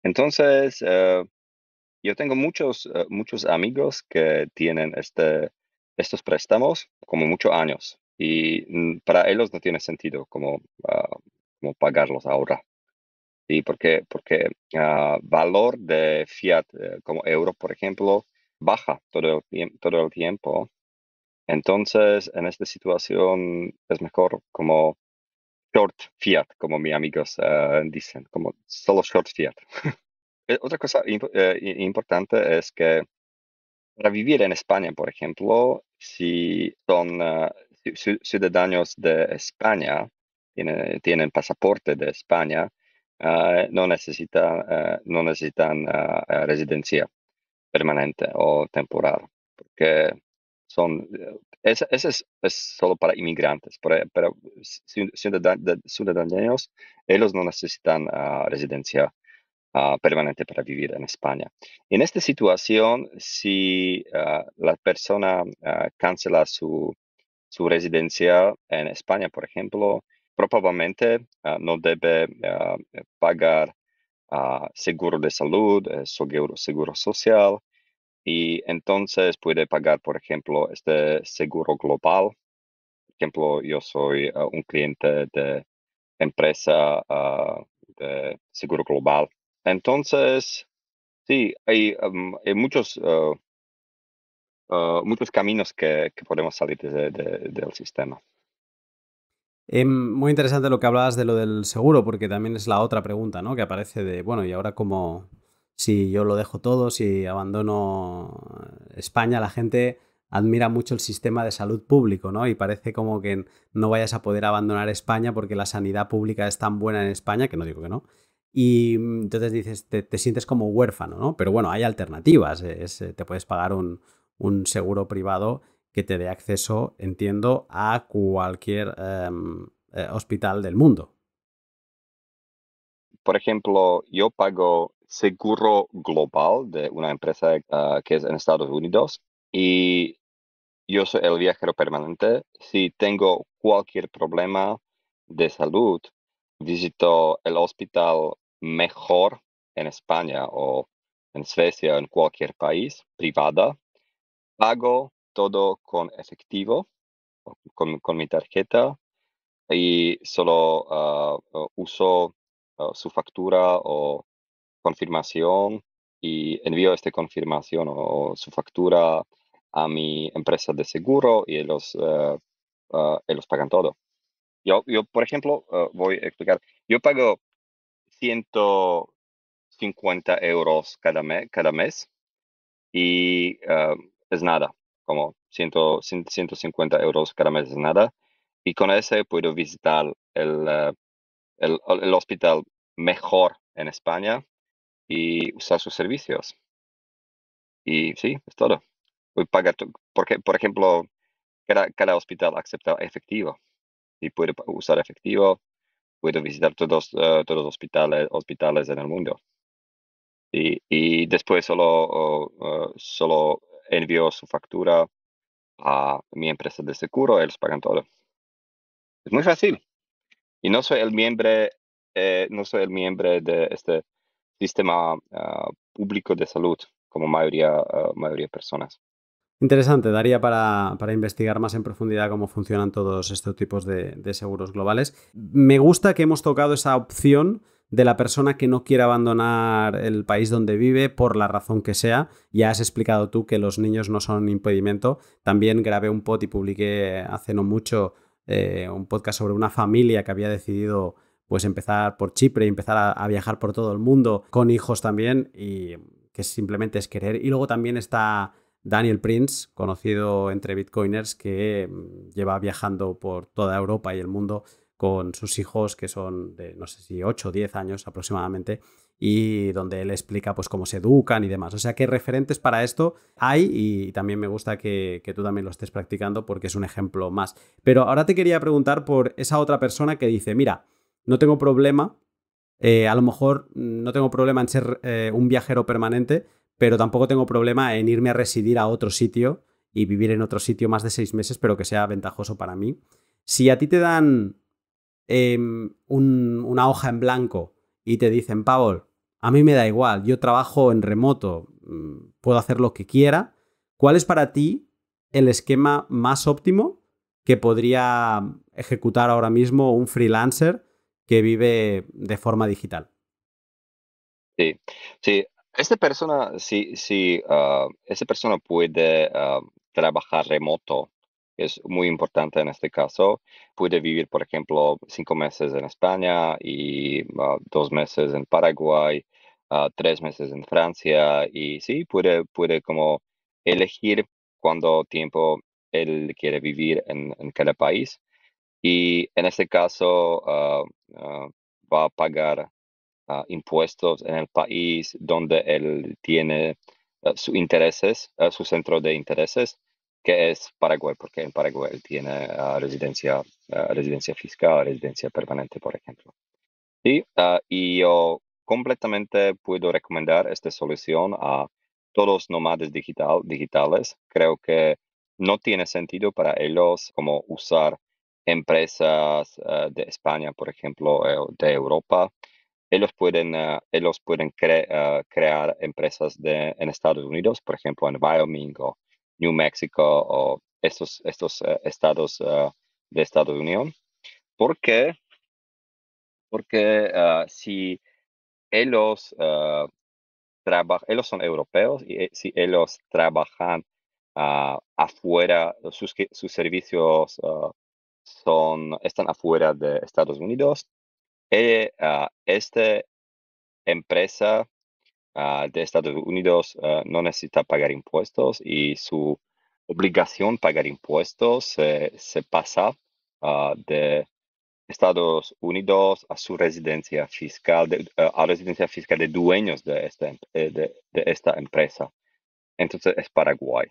Entonces, eh, yo tengo muchos, muchos amigos que tienen este, estos préstamos como muchos años y mm, para ellos no tiene sentido como, ah, como pagarlos ahora. Porque, porque ah, valor de fiat eh, como euro, por ejemplo, baja todo el, todo el tiempo. Entonces, en esta situación es mejor como short fiat, como mis amigos eh, dicen, como solo short fiat. Eh, otra cosa importante es que para vivir en España, por ejemplo, si son ciudadanos de España, tienen pasaporte de España, eh, no, necesita, eh, no necesitan eh, residencia permanente o temporal, porque son, eso es, solo para inmigrantes, e, pero, pero ciudadanos, ellos no necesitan ah, residencia ah, permanente para vivir en España. En esta situación, si ah, la persona cancela su, su residencia en España, por ejemplo, probablemente eh, no debe eh, pagar ah, seguro de salud, eh, seguro, seguro social, y entonces puede pagar, por ejemplo, este seguro global. Por ejemplo, yo soy un cliente de empresa ah, de seguro global. Entonces, sí, hay, em, muchos, muchos caminos que, podemos salir del sistema. Eh, muy interesante lo que hablabas de lo del seguro, porque también es la otra pregunta, ¿no? Que aparece de, bueno, ¿y ahora como si yo lo dejo todo, si abandono España, la gente admira mucho el sistema de salud público, ¿no? Y parece como que no vayas a poder abandonar España porque la sanidad pública es tan buena en España, que no digo que no. Y entonces dices, te, sientes como huérfano, ¿no? Pero bueno, hay alternativas. te puedes pagar un, un seguro privado que te dé acceso, entiendo, a cualquier em, eh, hospital del mundo. Por ejemplo, yo pago seguro global de una empresa ah, que es en Estados Unidos y yo soy el viajero permanente. Si tengo cualquier problema de salud, visito el hospital mejor en España o en Suecia o en cualquier país privada, pago todo con efectivo, con, con mi tarjeta y solo ah, uso ah, su factura o confirmación y envío esta confirmación o, su factura a mi empresa de seguro y ellos, uh, eh, ellos ah, pagan todo. Yo, yo por ejemplo, voy a explicar, yo pago 150 euros cada, mes, cada mes y es nada como 100, 150 euros cada mes nada. Y con ese puedo visitar eh, el, el, hospital mejor en España y usar sus servicios. Y sí, es todo. Voy pagar, porque, por ejemplo, cada, cada, hospital acepta efectivo y puedo usar efectivo. Puedo visitar todos, eh, todos los hospitales, hospitales en el mundo. Y, y después solo, solo envió su factura a mi empresa de seguro, ellos pagan todo. Es muy fácil. Y no soy el miembro, eh, no soy el miembro de este sistema ah, público de salud, como mayoría, ah, mayoría de personas. Interesante, daría para, investigar más en profundidad cómo funcionan todos estos tipos de, seguros globales. Me gusta que hemos tocado esa opción de la persona que no quiere abandonar el país donde vive por la razón que sea. Ya has explicado tú que los niños no son impedimento. También grabé un pod y publiqué hace no mucho eh, un podcast sobre una familia que había decidido pues empezar por Chipre y empezar a, a viajar por todo el mundo con hijos también y que simplemente es querer. Y luego también está Daniel Prince, conocido entre bitcoiners, que mm, lleva viajando por toda Europa y el mundo con sus hijos que son de, no sé si 8 o 10 años aproximadamente, y donde él explica pues cómo se educan y demás. O sea que referentes para esto hay y también me gusta que, tú también lo estés practicando porque es un ejemplo más. Pero ahora te quería preguntar por esa otra persona que dice, mira, no tengo problema, eh, a lo mejor no tengo problema en ser eh, un viajero permanente, pero tampoco tengo problema en irme a residir a otro sitio y vivir en otro sitio más de seis meses, pero que sea ventajoso para mí. Si a ti te dan Em, una hoja en blanco y te dicen, Pablo a mí me da igual, yo trabajo en remoto, mm, puedo hacer lo que quiera, ¿cuál es para ti el esquema más óptimo que podría ejecutar ahora mismo un freelancer que vive de forma digital? Sí, sí. Esta persona, si ah, persona puede ah, trabajar remoto es muy importante en este caso. puede vivir, por ejemplo, cinco meses en España y ah, dos meses en Paraguay, ah, tres meses en Francia y sí, puede como elegir cuánto tiempo él quiere vivir en, cada país. Y en este caso ah, va a pagar impuestos en el país donde él tiene sus intereses, su centro de intereses que es Paraguay, porque en Paraguay tiene ah, residencia, ah, residencia fiscal, residencia permanente, por ejemplo. Ah, y, yo completamente puedo recomendar esta solución a todos los nómadas digitales. Creo que no tiene sentido para ellos como usar empresas de España, por ejemplo, de Europa. Ellos pueden, ellos pueden crear empresas en Estados Unidos, por ejemplo, en Wyoming New Mexico o estos, estos eh, estados eh, de Estados Unidos. ¿Por qué? Porque ah, si ellos, ah, ellos son europeos y eh, si ellos trabajan ah, afuera, sus, sus servicios son, están afuera de Estados Unidos, esta empresa Ah, de Estados Unidos ah, no necesita pagar impuestos y su obligación pagar impuestos eh, se pasa ah, de Estados Unidos a su residencia fiscal, a a residencia fiscal de dueños de esta, em, eh, de, esta empresa. Entonces es Paraguay.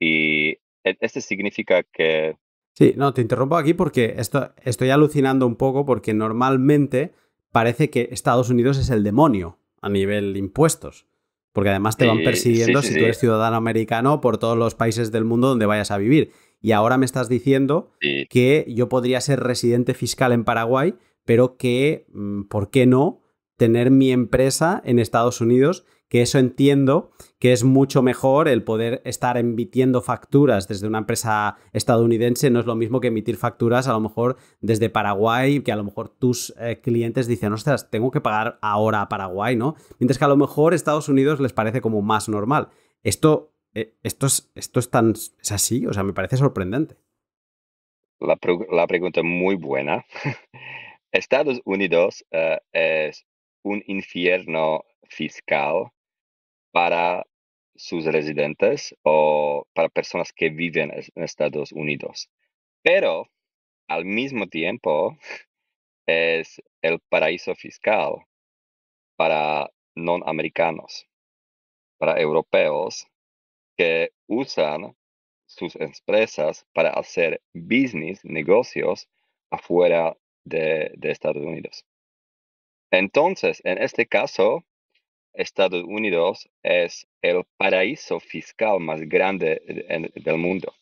Y e, esto significa que... Sí, no, te interrumpo aquí porque esto, estoy alucinando un poco porque normalmente parece que Estados Unidos es el demonio a nivel impuestos. Porque además te van persiguiendo si tú eres ciudadano americano por todos los países del mundo donde vayas a vivir. Y ahora me estás diciendo que yo podría ser residente fiscal en Paraguay, pero que, mm, ¿por qué no tener mi empresa en Estados Unidos que eso entiendo que es mucho mejor el poder estar emitiendo facturas desde una empresa estadounidense, no es lo mismo que emitir facturas a lo mejor desde Paraguay, que a lo mejor tus eh, clientes dicen, ostras, tengo que pagar ahora a Paraguay, ¿no? Mientras que a lo mejor Estados Unidos les parece como más normal. Esto, eh, esto, es, esto es tan... así, o sea, me parece sorprendente. La, pregunta es muy buena. Estados Unidos eh, es un infierno fiscal para sus residentes o para personas que viven en Estados Unidos. Pero al mismo tiempo es el paraíso fiscal para no americanos, para europeos que usan sus empresas para hacer business, negocios afuera de, Estados Unidos. Entonces, en este caso, Estados Unidos es el paraíso fiscal más grande del mundo,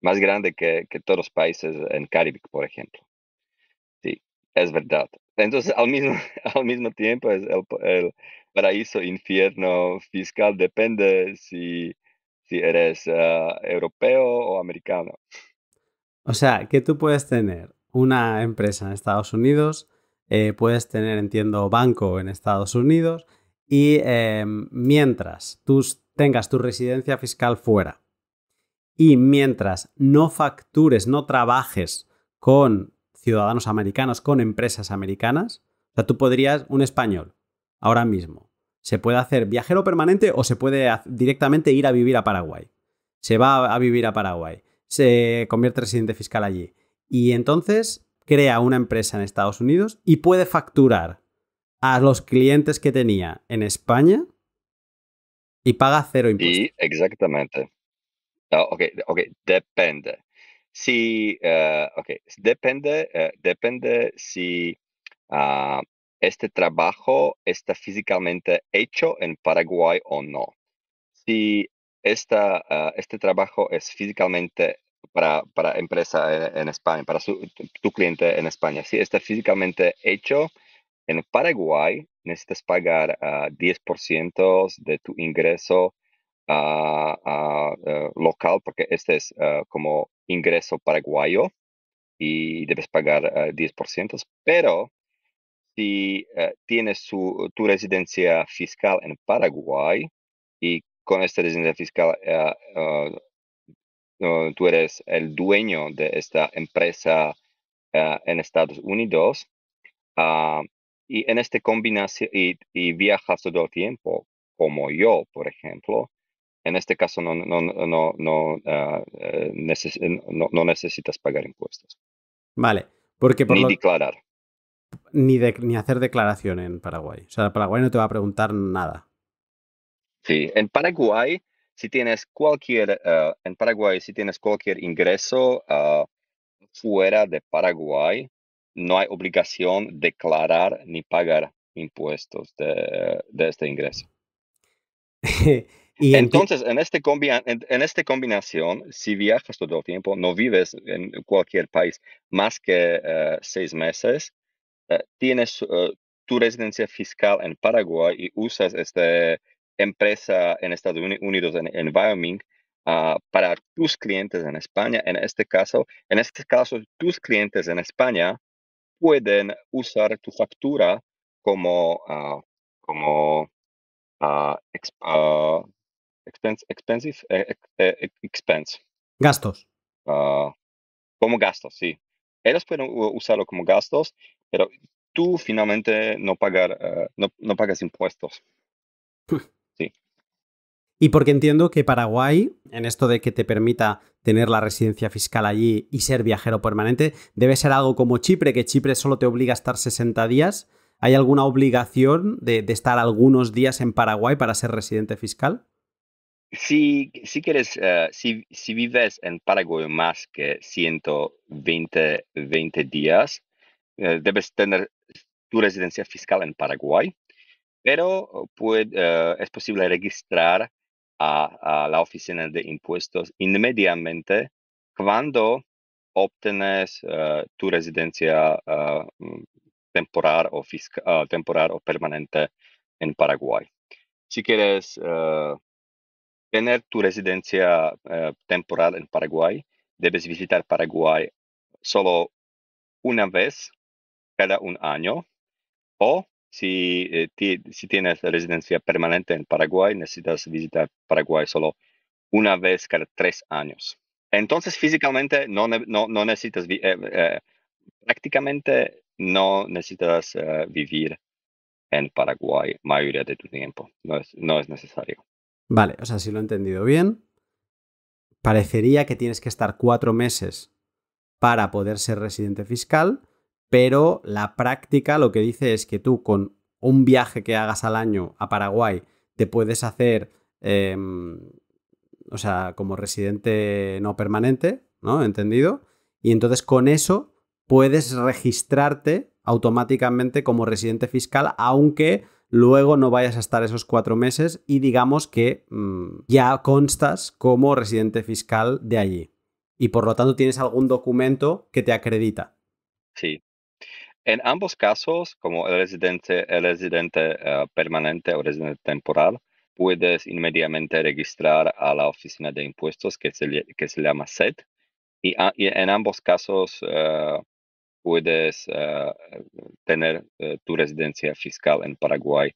más grande que, todos los países en Caribe, por ejemplo. Sí, es verdad. Entonces, al mismo, al mismo tiempo, es el, paraíso infierno fiscal depende si, eres eh, europeo o americano. O sea, que tú puedes tener una empresa en Estados Unidos, eh, puedes tener, entiendo, banco en Estados Unidos y em, mientras tú tengas tu residencia fiscal fuera y mientras no factures, no trabajes con ciudadanos americanos, con empresas americanas, o sea, tú podrías, un español, ahora mismo, se puede hacer viajero permanente o se puede directamente ir a vivir a Paraguay. Se va a vivir a Paraguay, se convierte residente fiscal allí. Y entonces crea una empresa en Estados Unidos y puede facturar a los clientes que tenía en España y paga cero impuestos. exactamente. Ah, ok, ok, depende. Si, eh, depende, eh, depende si ah, este trabajo está físicamente hecho en Paraguay o no. Si esta, eh, este trabajo es físicamente para, para empresa eh, en, España, para tu, cliente en España. Si está físicamente hecho en Paraguay, necesitas pagar 10% ah, de tu ingreso eh, local, porque este es eh, como ingreso paraguayo y debes pagar 10%, pero si tienes tu residencia fiscal en Paraguay y con esta residencia fiscal tú eres el dueño de esta empresa eh, en Estados Unidos ah, y en este combinación y, viajas todo el tiempo, como yo, por ejemplo. En este caso no, no, no, ah, eh, eh, necesitas pagar impuestos. Vale, porque ni declarar. ni hacer declaración en Paraguay. O sea, Paraguay no te va a preguntar nada. Sí, en Paraguay si tienes cualquier, eh, en Paraguay, si tienes cualquier ingreso ah, fuera de Paraguay, no hay obligación declarar ni pagar impuestos de, este ingreso. y Entonces, en, este en, esta combinación, si viajas todo el tiempo, no vives en cualquier país más que eh, seis meses, eh, tienes tu residencia fiscal en Paraguay y usas este empresa en Estados Unidos, en, Wyoming, ah, para tus clientes en España, en este caso, en este caso, tus clientes en España pueden usar tu factura como, uh, como ah, expensive, eh, eh, expense. Gastos. como gastos, sí. Ellos pueden usarlo como gastos, pero tú finalmente no, pagar, no, no, pagas impuestos. Y porque entiendo que Paraguay, en esto de que te permita tener la residencia fiscal allí y ser viajero permanente, debe ser algo como Chipre, que Chipre solo te obliga a estar 60 días. ¿Hay alguna obligación de, estar algunos días en Paraguay para ser residente fiscal? Si, quieres, eh, si, vives en Paraguay más que 120 20 días, eh, debes tener tu residencia fiscal en Paraguay, pero eh, puede, es posible registrar a, la oficina de impuestos inmediatamente cuando obtenes eh, tu residencia eh, mm, temporal, o fiscal, eh, temporal o permanente en Paraguay. Si quieres tener tu residencia temporal en Paraguay, debes visitar Paraguay solo una vez cada un año o eh, si, tienes residencia permanente en Paraguay, necesitas visitar Paraguay solo una vez cada tres años. Entonces, físicamente no, necesitas, eh, eh, prácticamente no necesitas vivir en Paraguay mayoría de tu tiempo. No es, no es necesario. Vale, o sea, si lo he entendido bien, parecería que tienes que estar cuatro meses para poder ser residente fiscal pero la práctica lo que dice es que tú con un viaje que hagas al año a Paraguay te puedes hacer, em, o sea, como residente no permanente, ¿no? ¿Entendido? Y entonces con eso puedes registrarte automáticamente como residente fiscal, aunque luego no vayas a estar esos cuatro meses y digamos que mm, ya constas como residente fiscal de allí. Y por lo tanto tienes algún documento que te acredita. Sí, en ambos casos, como el residente, el residente eh, permanente o residente temporal, puedes inmediatamente registrar a la oficina de impuestos que se, que se llama SET. Y, ah, en ambos casos eh, puedes eh, tener tu residencia fiscal en Paraguay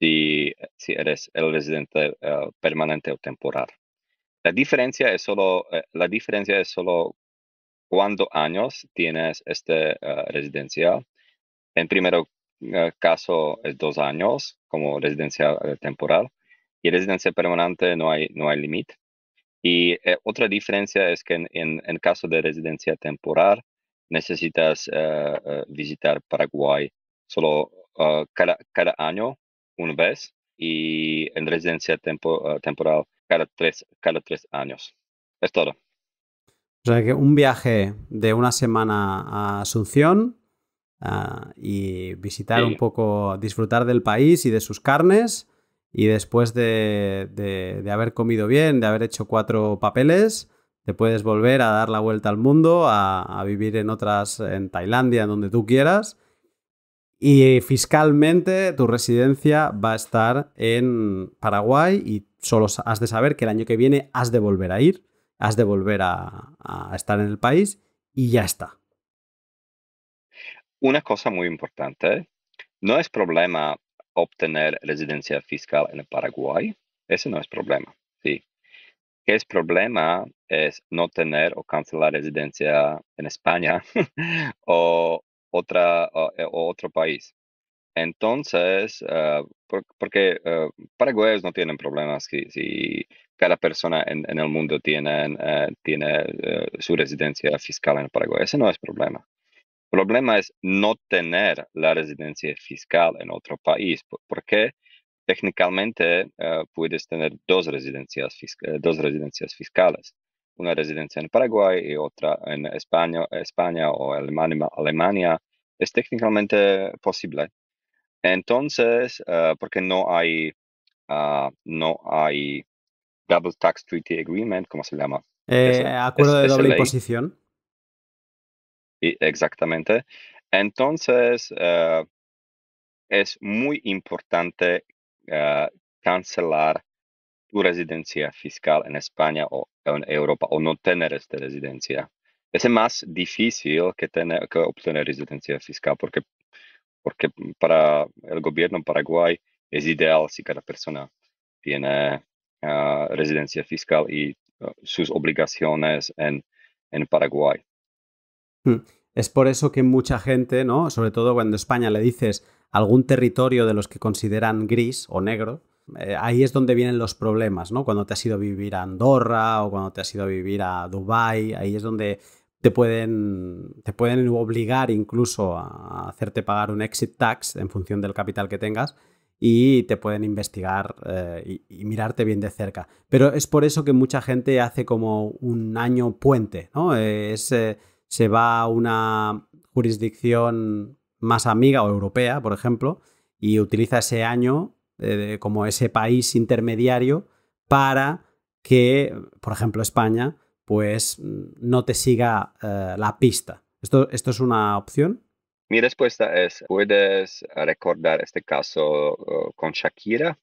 si, si eres el residente permanente o temporal. La diferencia es solo, la diferencia es solo cuántos años tienes este eh, residencia. En primer eh, caso es dos años como residencia eh, temporal y residencia permanente no hay, no hay límite. Y otra diferencia es que en, en, caso de residencia temporal necesitas visitar Paraguay solo cada, año, una vez, y en residencia temporal cada tres, cada tres años. Es todo. O sea que un viaje de una semana a Asunción ah, y visitar un poco, disfrutar del país y de sus carnes y después de, de, haber comido bien, de haber hecho cuatro papeles, te puedes volver a dar la vuelta al mundo, a, a vivir en otras, en Tailandia, en donde tú quieras. Y fiscalmente tu residencia va a estar en Paraguay y solo has de saber que el año que viene has de volver a ir has de volver a, estar en el país y ya está. Una cosa muy importante, no es problema obtener residencia fiscal en Paraguay, ese no es problema, sí. ¿Qué es problema? Es no tener o cancelar residencia en España eh, o, otro país. Entonces, eh, porque eh, paraguayos no tienen problemas si, cada persona en, el mundo tiene, eh, tiene eh, su residencia fiscal en Paraguay. Ese no es problema. El problema es no tener la residencia fiscal en otro país, porque técnicamente eh, puedes tener dos residencias, dos residencias fiscales, una residencia en Paraguay y otra en España, España o Alemania, Alemania. Es técnicamente posible. Entonces, porque no hay, ah, no hay Double Tax Treaty Agreement, ¿cómo se llama? Eh, acuerdo de doble imposición. Exactamente. Entonces, eh, es muy importante eh, cancelar tu residencia fiscal en España o en Europa o no tener esta residencia. Es más difícil que, tener, que obtener residencia fiscal porque, porque para el gobierno paraguay es ideal si cada persona tiene eh, residencia fiscal y eh, sus obligaciones en, Paraguay. Hmm. Es por eso que mucha gente, ¿no? Sobre todo cuando España le dices algún territorio de los que consideran gris o negro, eh, ahí es donde vienen los problemas, ¿no? Cuando te has ido a vivir a Andorra o cuando te has ido a vivir a Dubai, ahí es donde te pueden, te pueden obligar incluso a hacerte pagar un exit tax en función del capital que tengas y te pueden investigar eh, y, mirarte bien de cerca. Pero es por eso que mucha gente hace como un año puente, ¿no? Eh, eh, se va a una jurisdicción más amiga o europea, por ejemplo, y utiliza ese año como ese país intermediario para que, por ejemplo, España, pues mm, no te siga la pista. ¿Esto, ¿Esto es una opción? Mi respuesta es, ¿puedes recordar este caso con Shakira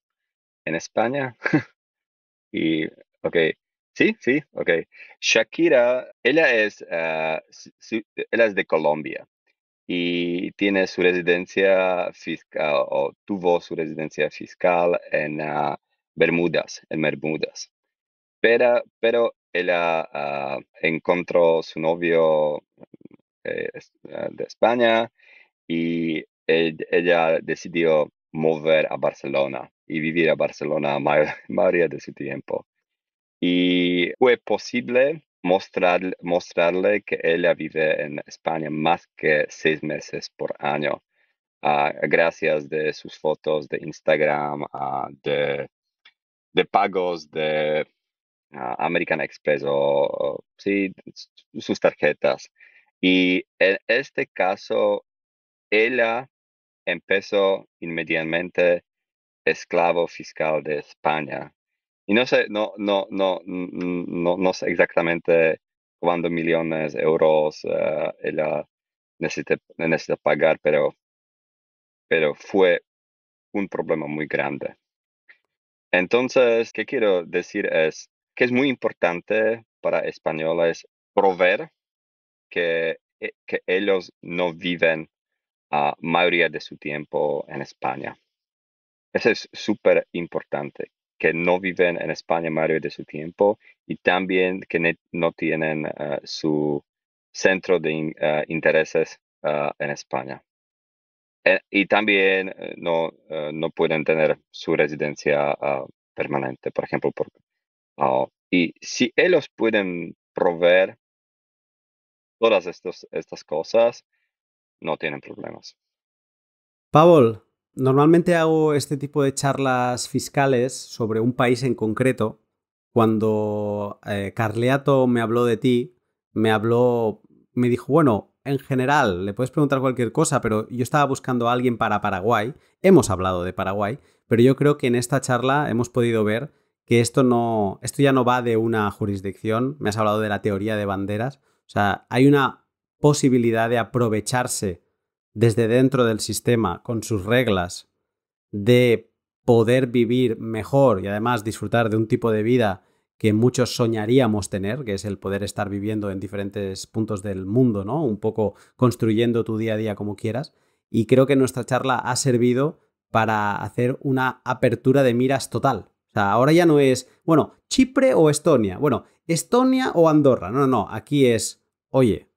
en España? y, ok, sí, sí, ok. Shakira, ella es, ah, es de Colombia y tiene su residencia fiscal o tuvo su residencia fiscal en ah, Bermudas, en Bermudas. Pero, pero ella ah, encontró su novio eh, eh, de España y ella decidió mover a Barcelona y vivir a Barcelona la mayoría de su tiempo. Y fue posible mostrar, mostrarle que ella vive en España más que seis meses por año, ah, gracias de sus fotos de Instagram, a ah, de, de, pagos de ah, American Express o sí, sus tarjetas. Y en este caso, ella empezó inmediatamente esclavo fiscal de España. Y no sé, no, no, no, no, no sé exactamente cuántos millones de euros eh, ella necesita, necesita pagar, pero, pero fue un problema muy grande. Entonces, ¿qué quiero decir es que es muy importante para españoles proveer eh, que, ellos no viven la mayoría de su tiempo en España. Eso es súper importante, que no viven en España mayoría de su tiempo y también que no tienen eh, su centro de eh, intereses en España. y también no, no pueden tener su residencia permanente, por ejemplo. Oh, y si ellos pueden proveer todas estas cosas no tienen problemas. Pavel, normalmente hago este tipo de charlas fiscales sobre un país en concreto. Cuando eh, Carleato me habló de ti, me habló, me dijo, bueno, en general, le puedes preguntar cualquier cosa, pero yo estaba buscando a alguien para Paraguay. Hemos hablado de Paraguay, pero yo creo que en esta charla hemos podido ver que esto no, esto ya no va de una jurisdicción. Me has hablado de la teoría de banderas, o sea, hay una posibilidad de aprovecharse desde dentro del sistema con sus reglas, de poder vivir mejor y además disfrutar de un tipo de vida que muchos soñaríamos tener, que es el poder estar viviendo en diferentes puntos del mundo, ¿no? Un poco construyendo tu día a día como quieras. Y creo que nuestra charla ha servido para hacer una apertura de miras total. O sea, ahora ya no es, bueno, Chipre o Estonia. Bueno, Estonia o Andorra. No, no, aquí es, oye,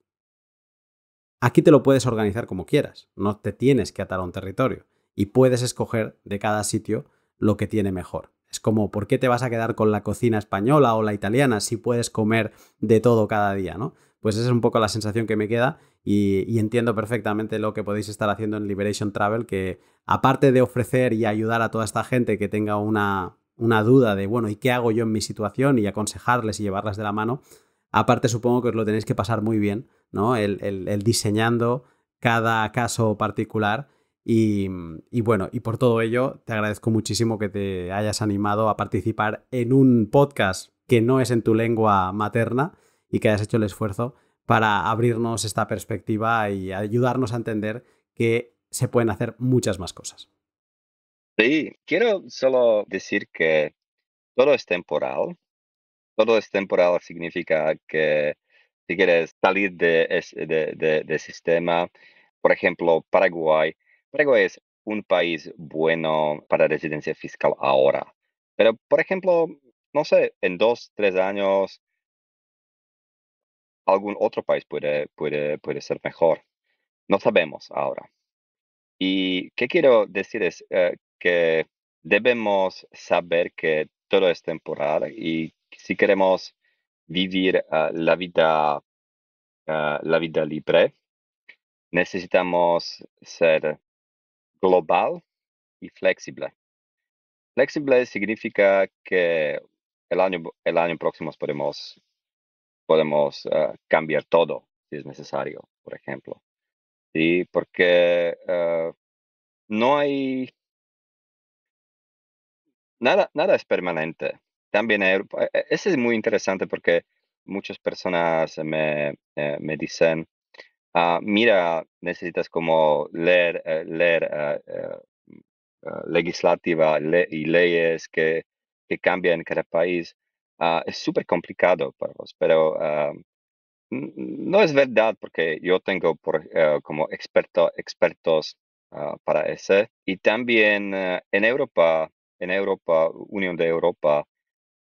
aquí te lo puedes organizar como quieras, no te tienes que atar a un territorio y puedes escoger de cada sitio lo que tiene mejor. Es como, ¿por qué te vas a quedar con la cocina española o la italiana si puedes comer de todo cada día, no? Pues esa es un poco la sensación que me queda y, entiendo perfectamente lo que podéis estar haciendo en Liberation Travel, que aparte de ofrecer y ayudar a toda esta gente que tenga una, una duda de, bueno, ¿y qué hago yo en mi situación? Y aconsejarles y llevarlas de la mano. Aparte, supongo que os lo tenéis que pasar muy bien, ¿no? El, diseñando cada caso particular. Y, y, bueno, y por todo ello, te agradezco muchísimo que te hayas animado a participar en un podcast que no es en tu lengua materna y que hayas hecho el esfuerzo para abrirnos esta perspectiva y ayudarnos a entender que se pueden hacer muchas más cosas. Sí, quiero solo decir que todo es temporal. Todo es temporal significa que si quieres salir de, de, sistema, por ejemplo, Paraguay, Paraguay es un país bueno para residencia fiscal ahora. Pero, por ejemplo, no sé, en dos, tres años, algún otro país puede, puede, puede ser mejor. No sabemos ahora. Y qué quiero decir es, eh, que debemos saber que todo es temporal y si queremos vivir ah, la, vida, ah, la vida libre, necesitamos ser global y flexible. Flexible significa que el año, el año próximo podemos, podemos ah, cambiar todo si es necesario, por ejemplo. ¿Sí? Porque no hay nada, nada es permanente. También eh, eh, eso es muy interesante porque muchas personas me, eh, dicen, ah, mira, necesitas como leer, leer legislativa y leyes que, cambian en cada país. Ah, es súper complicado para vos, pero ah, no es verdad porque yo tengo como experto, expertos para ese. Y también en Europa en Europa, Unión de Europa,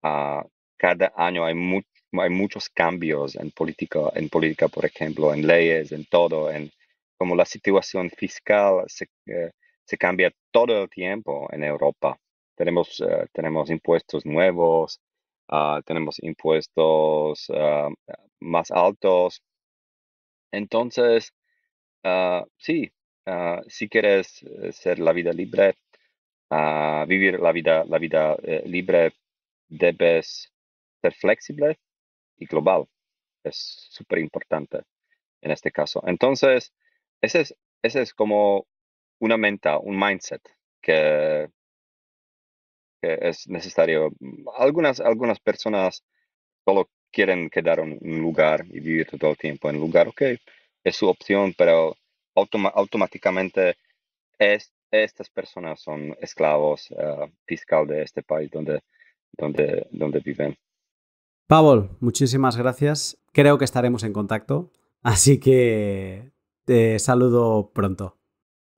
ah, cada año hay, hay muchos cambios en política, en política, por ejemplo, en leyes, en todo, en como la situación fiscal se, eh, cambia todo el tiempo en Europa. Tenemos, eh, tenemos impuestos nuevos, ah, tenemos impuestos ah, más altos. Entonces, sí, si quieres eh, ser la vida libre, vivir la vida, la vida eh, libre, debes ser flexible y global. Es súper importante en este caso. Entonces, ese es, ese es como una menta, un mindset que, es necesario. Algunas, algunas personas solo quieren quedar en un lugar y vivir todo el tiempo en un lugar. Ok, es su opción, pero automáticamente es estas personas son esclavos fiscales eh, fiscal de este país donde, donde, donde viven. Pavel, muchísimas gracias. Creo que estaremos en contacto, así que te saludo pronto.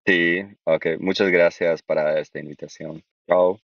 Sí, ok. Muchas gracias para esta invitación. Chao.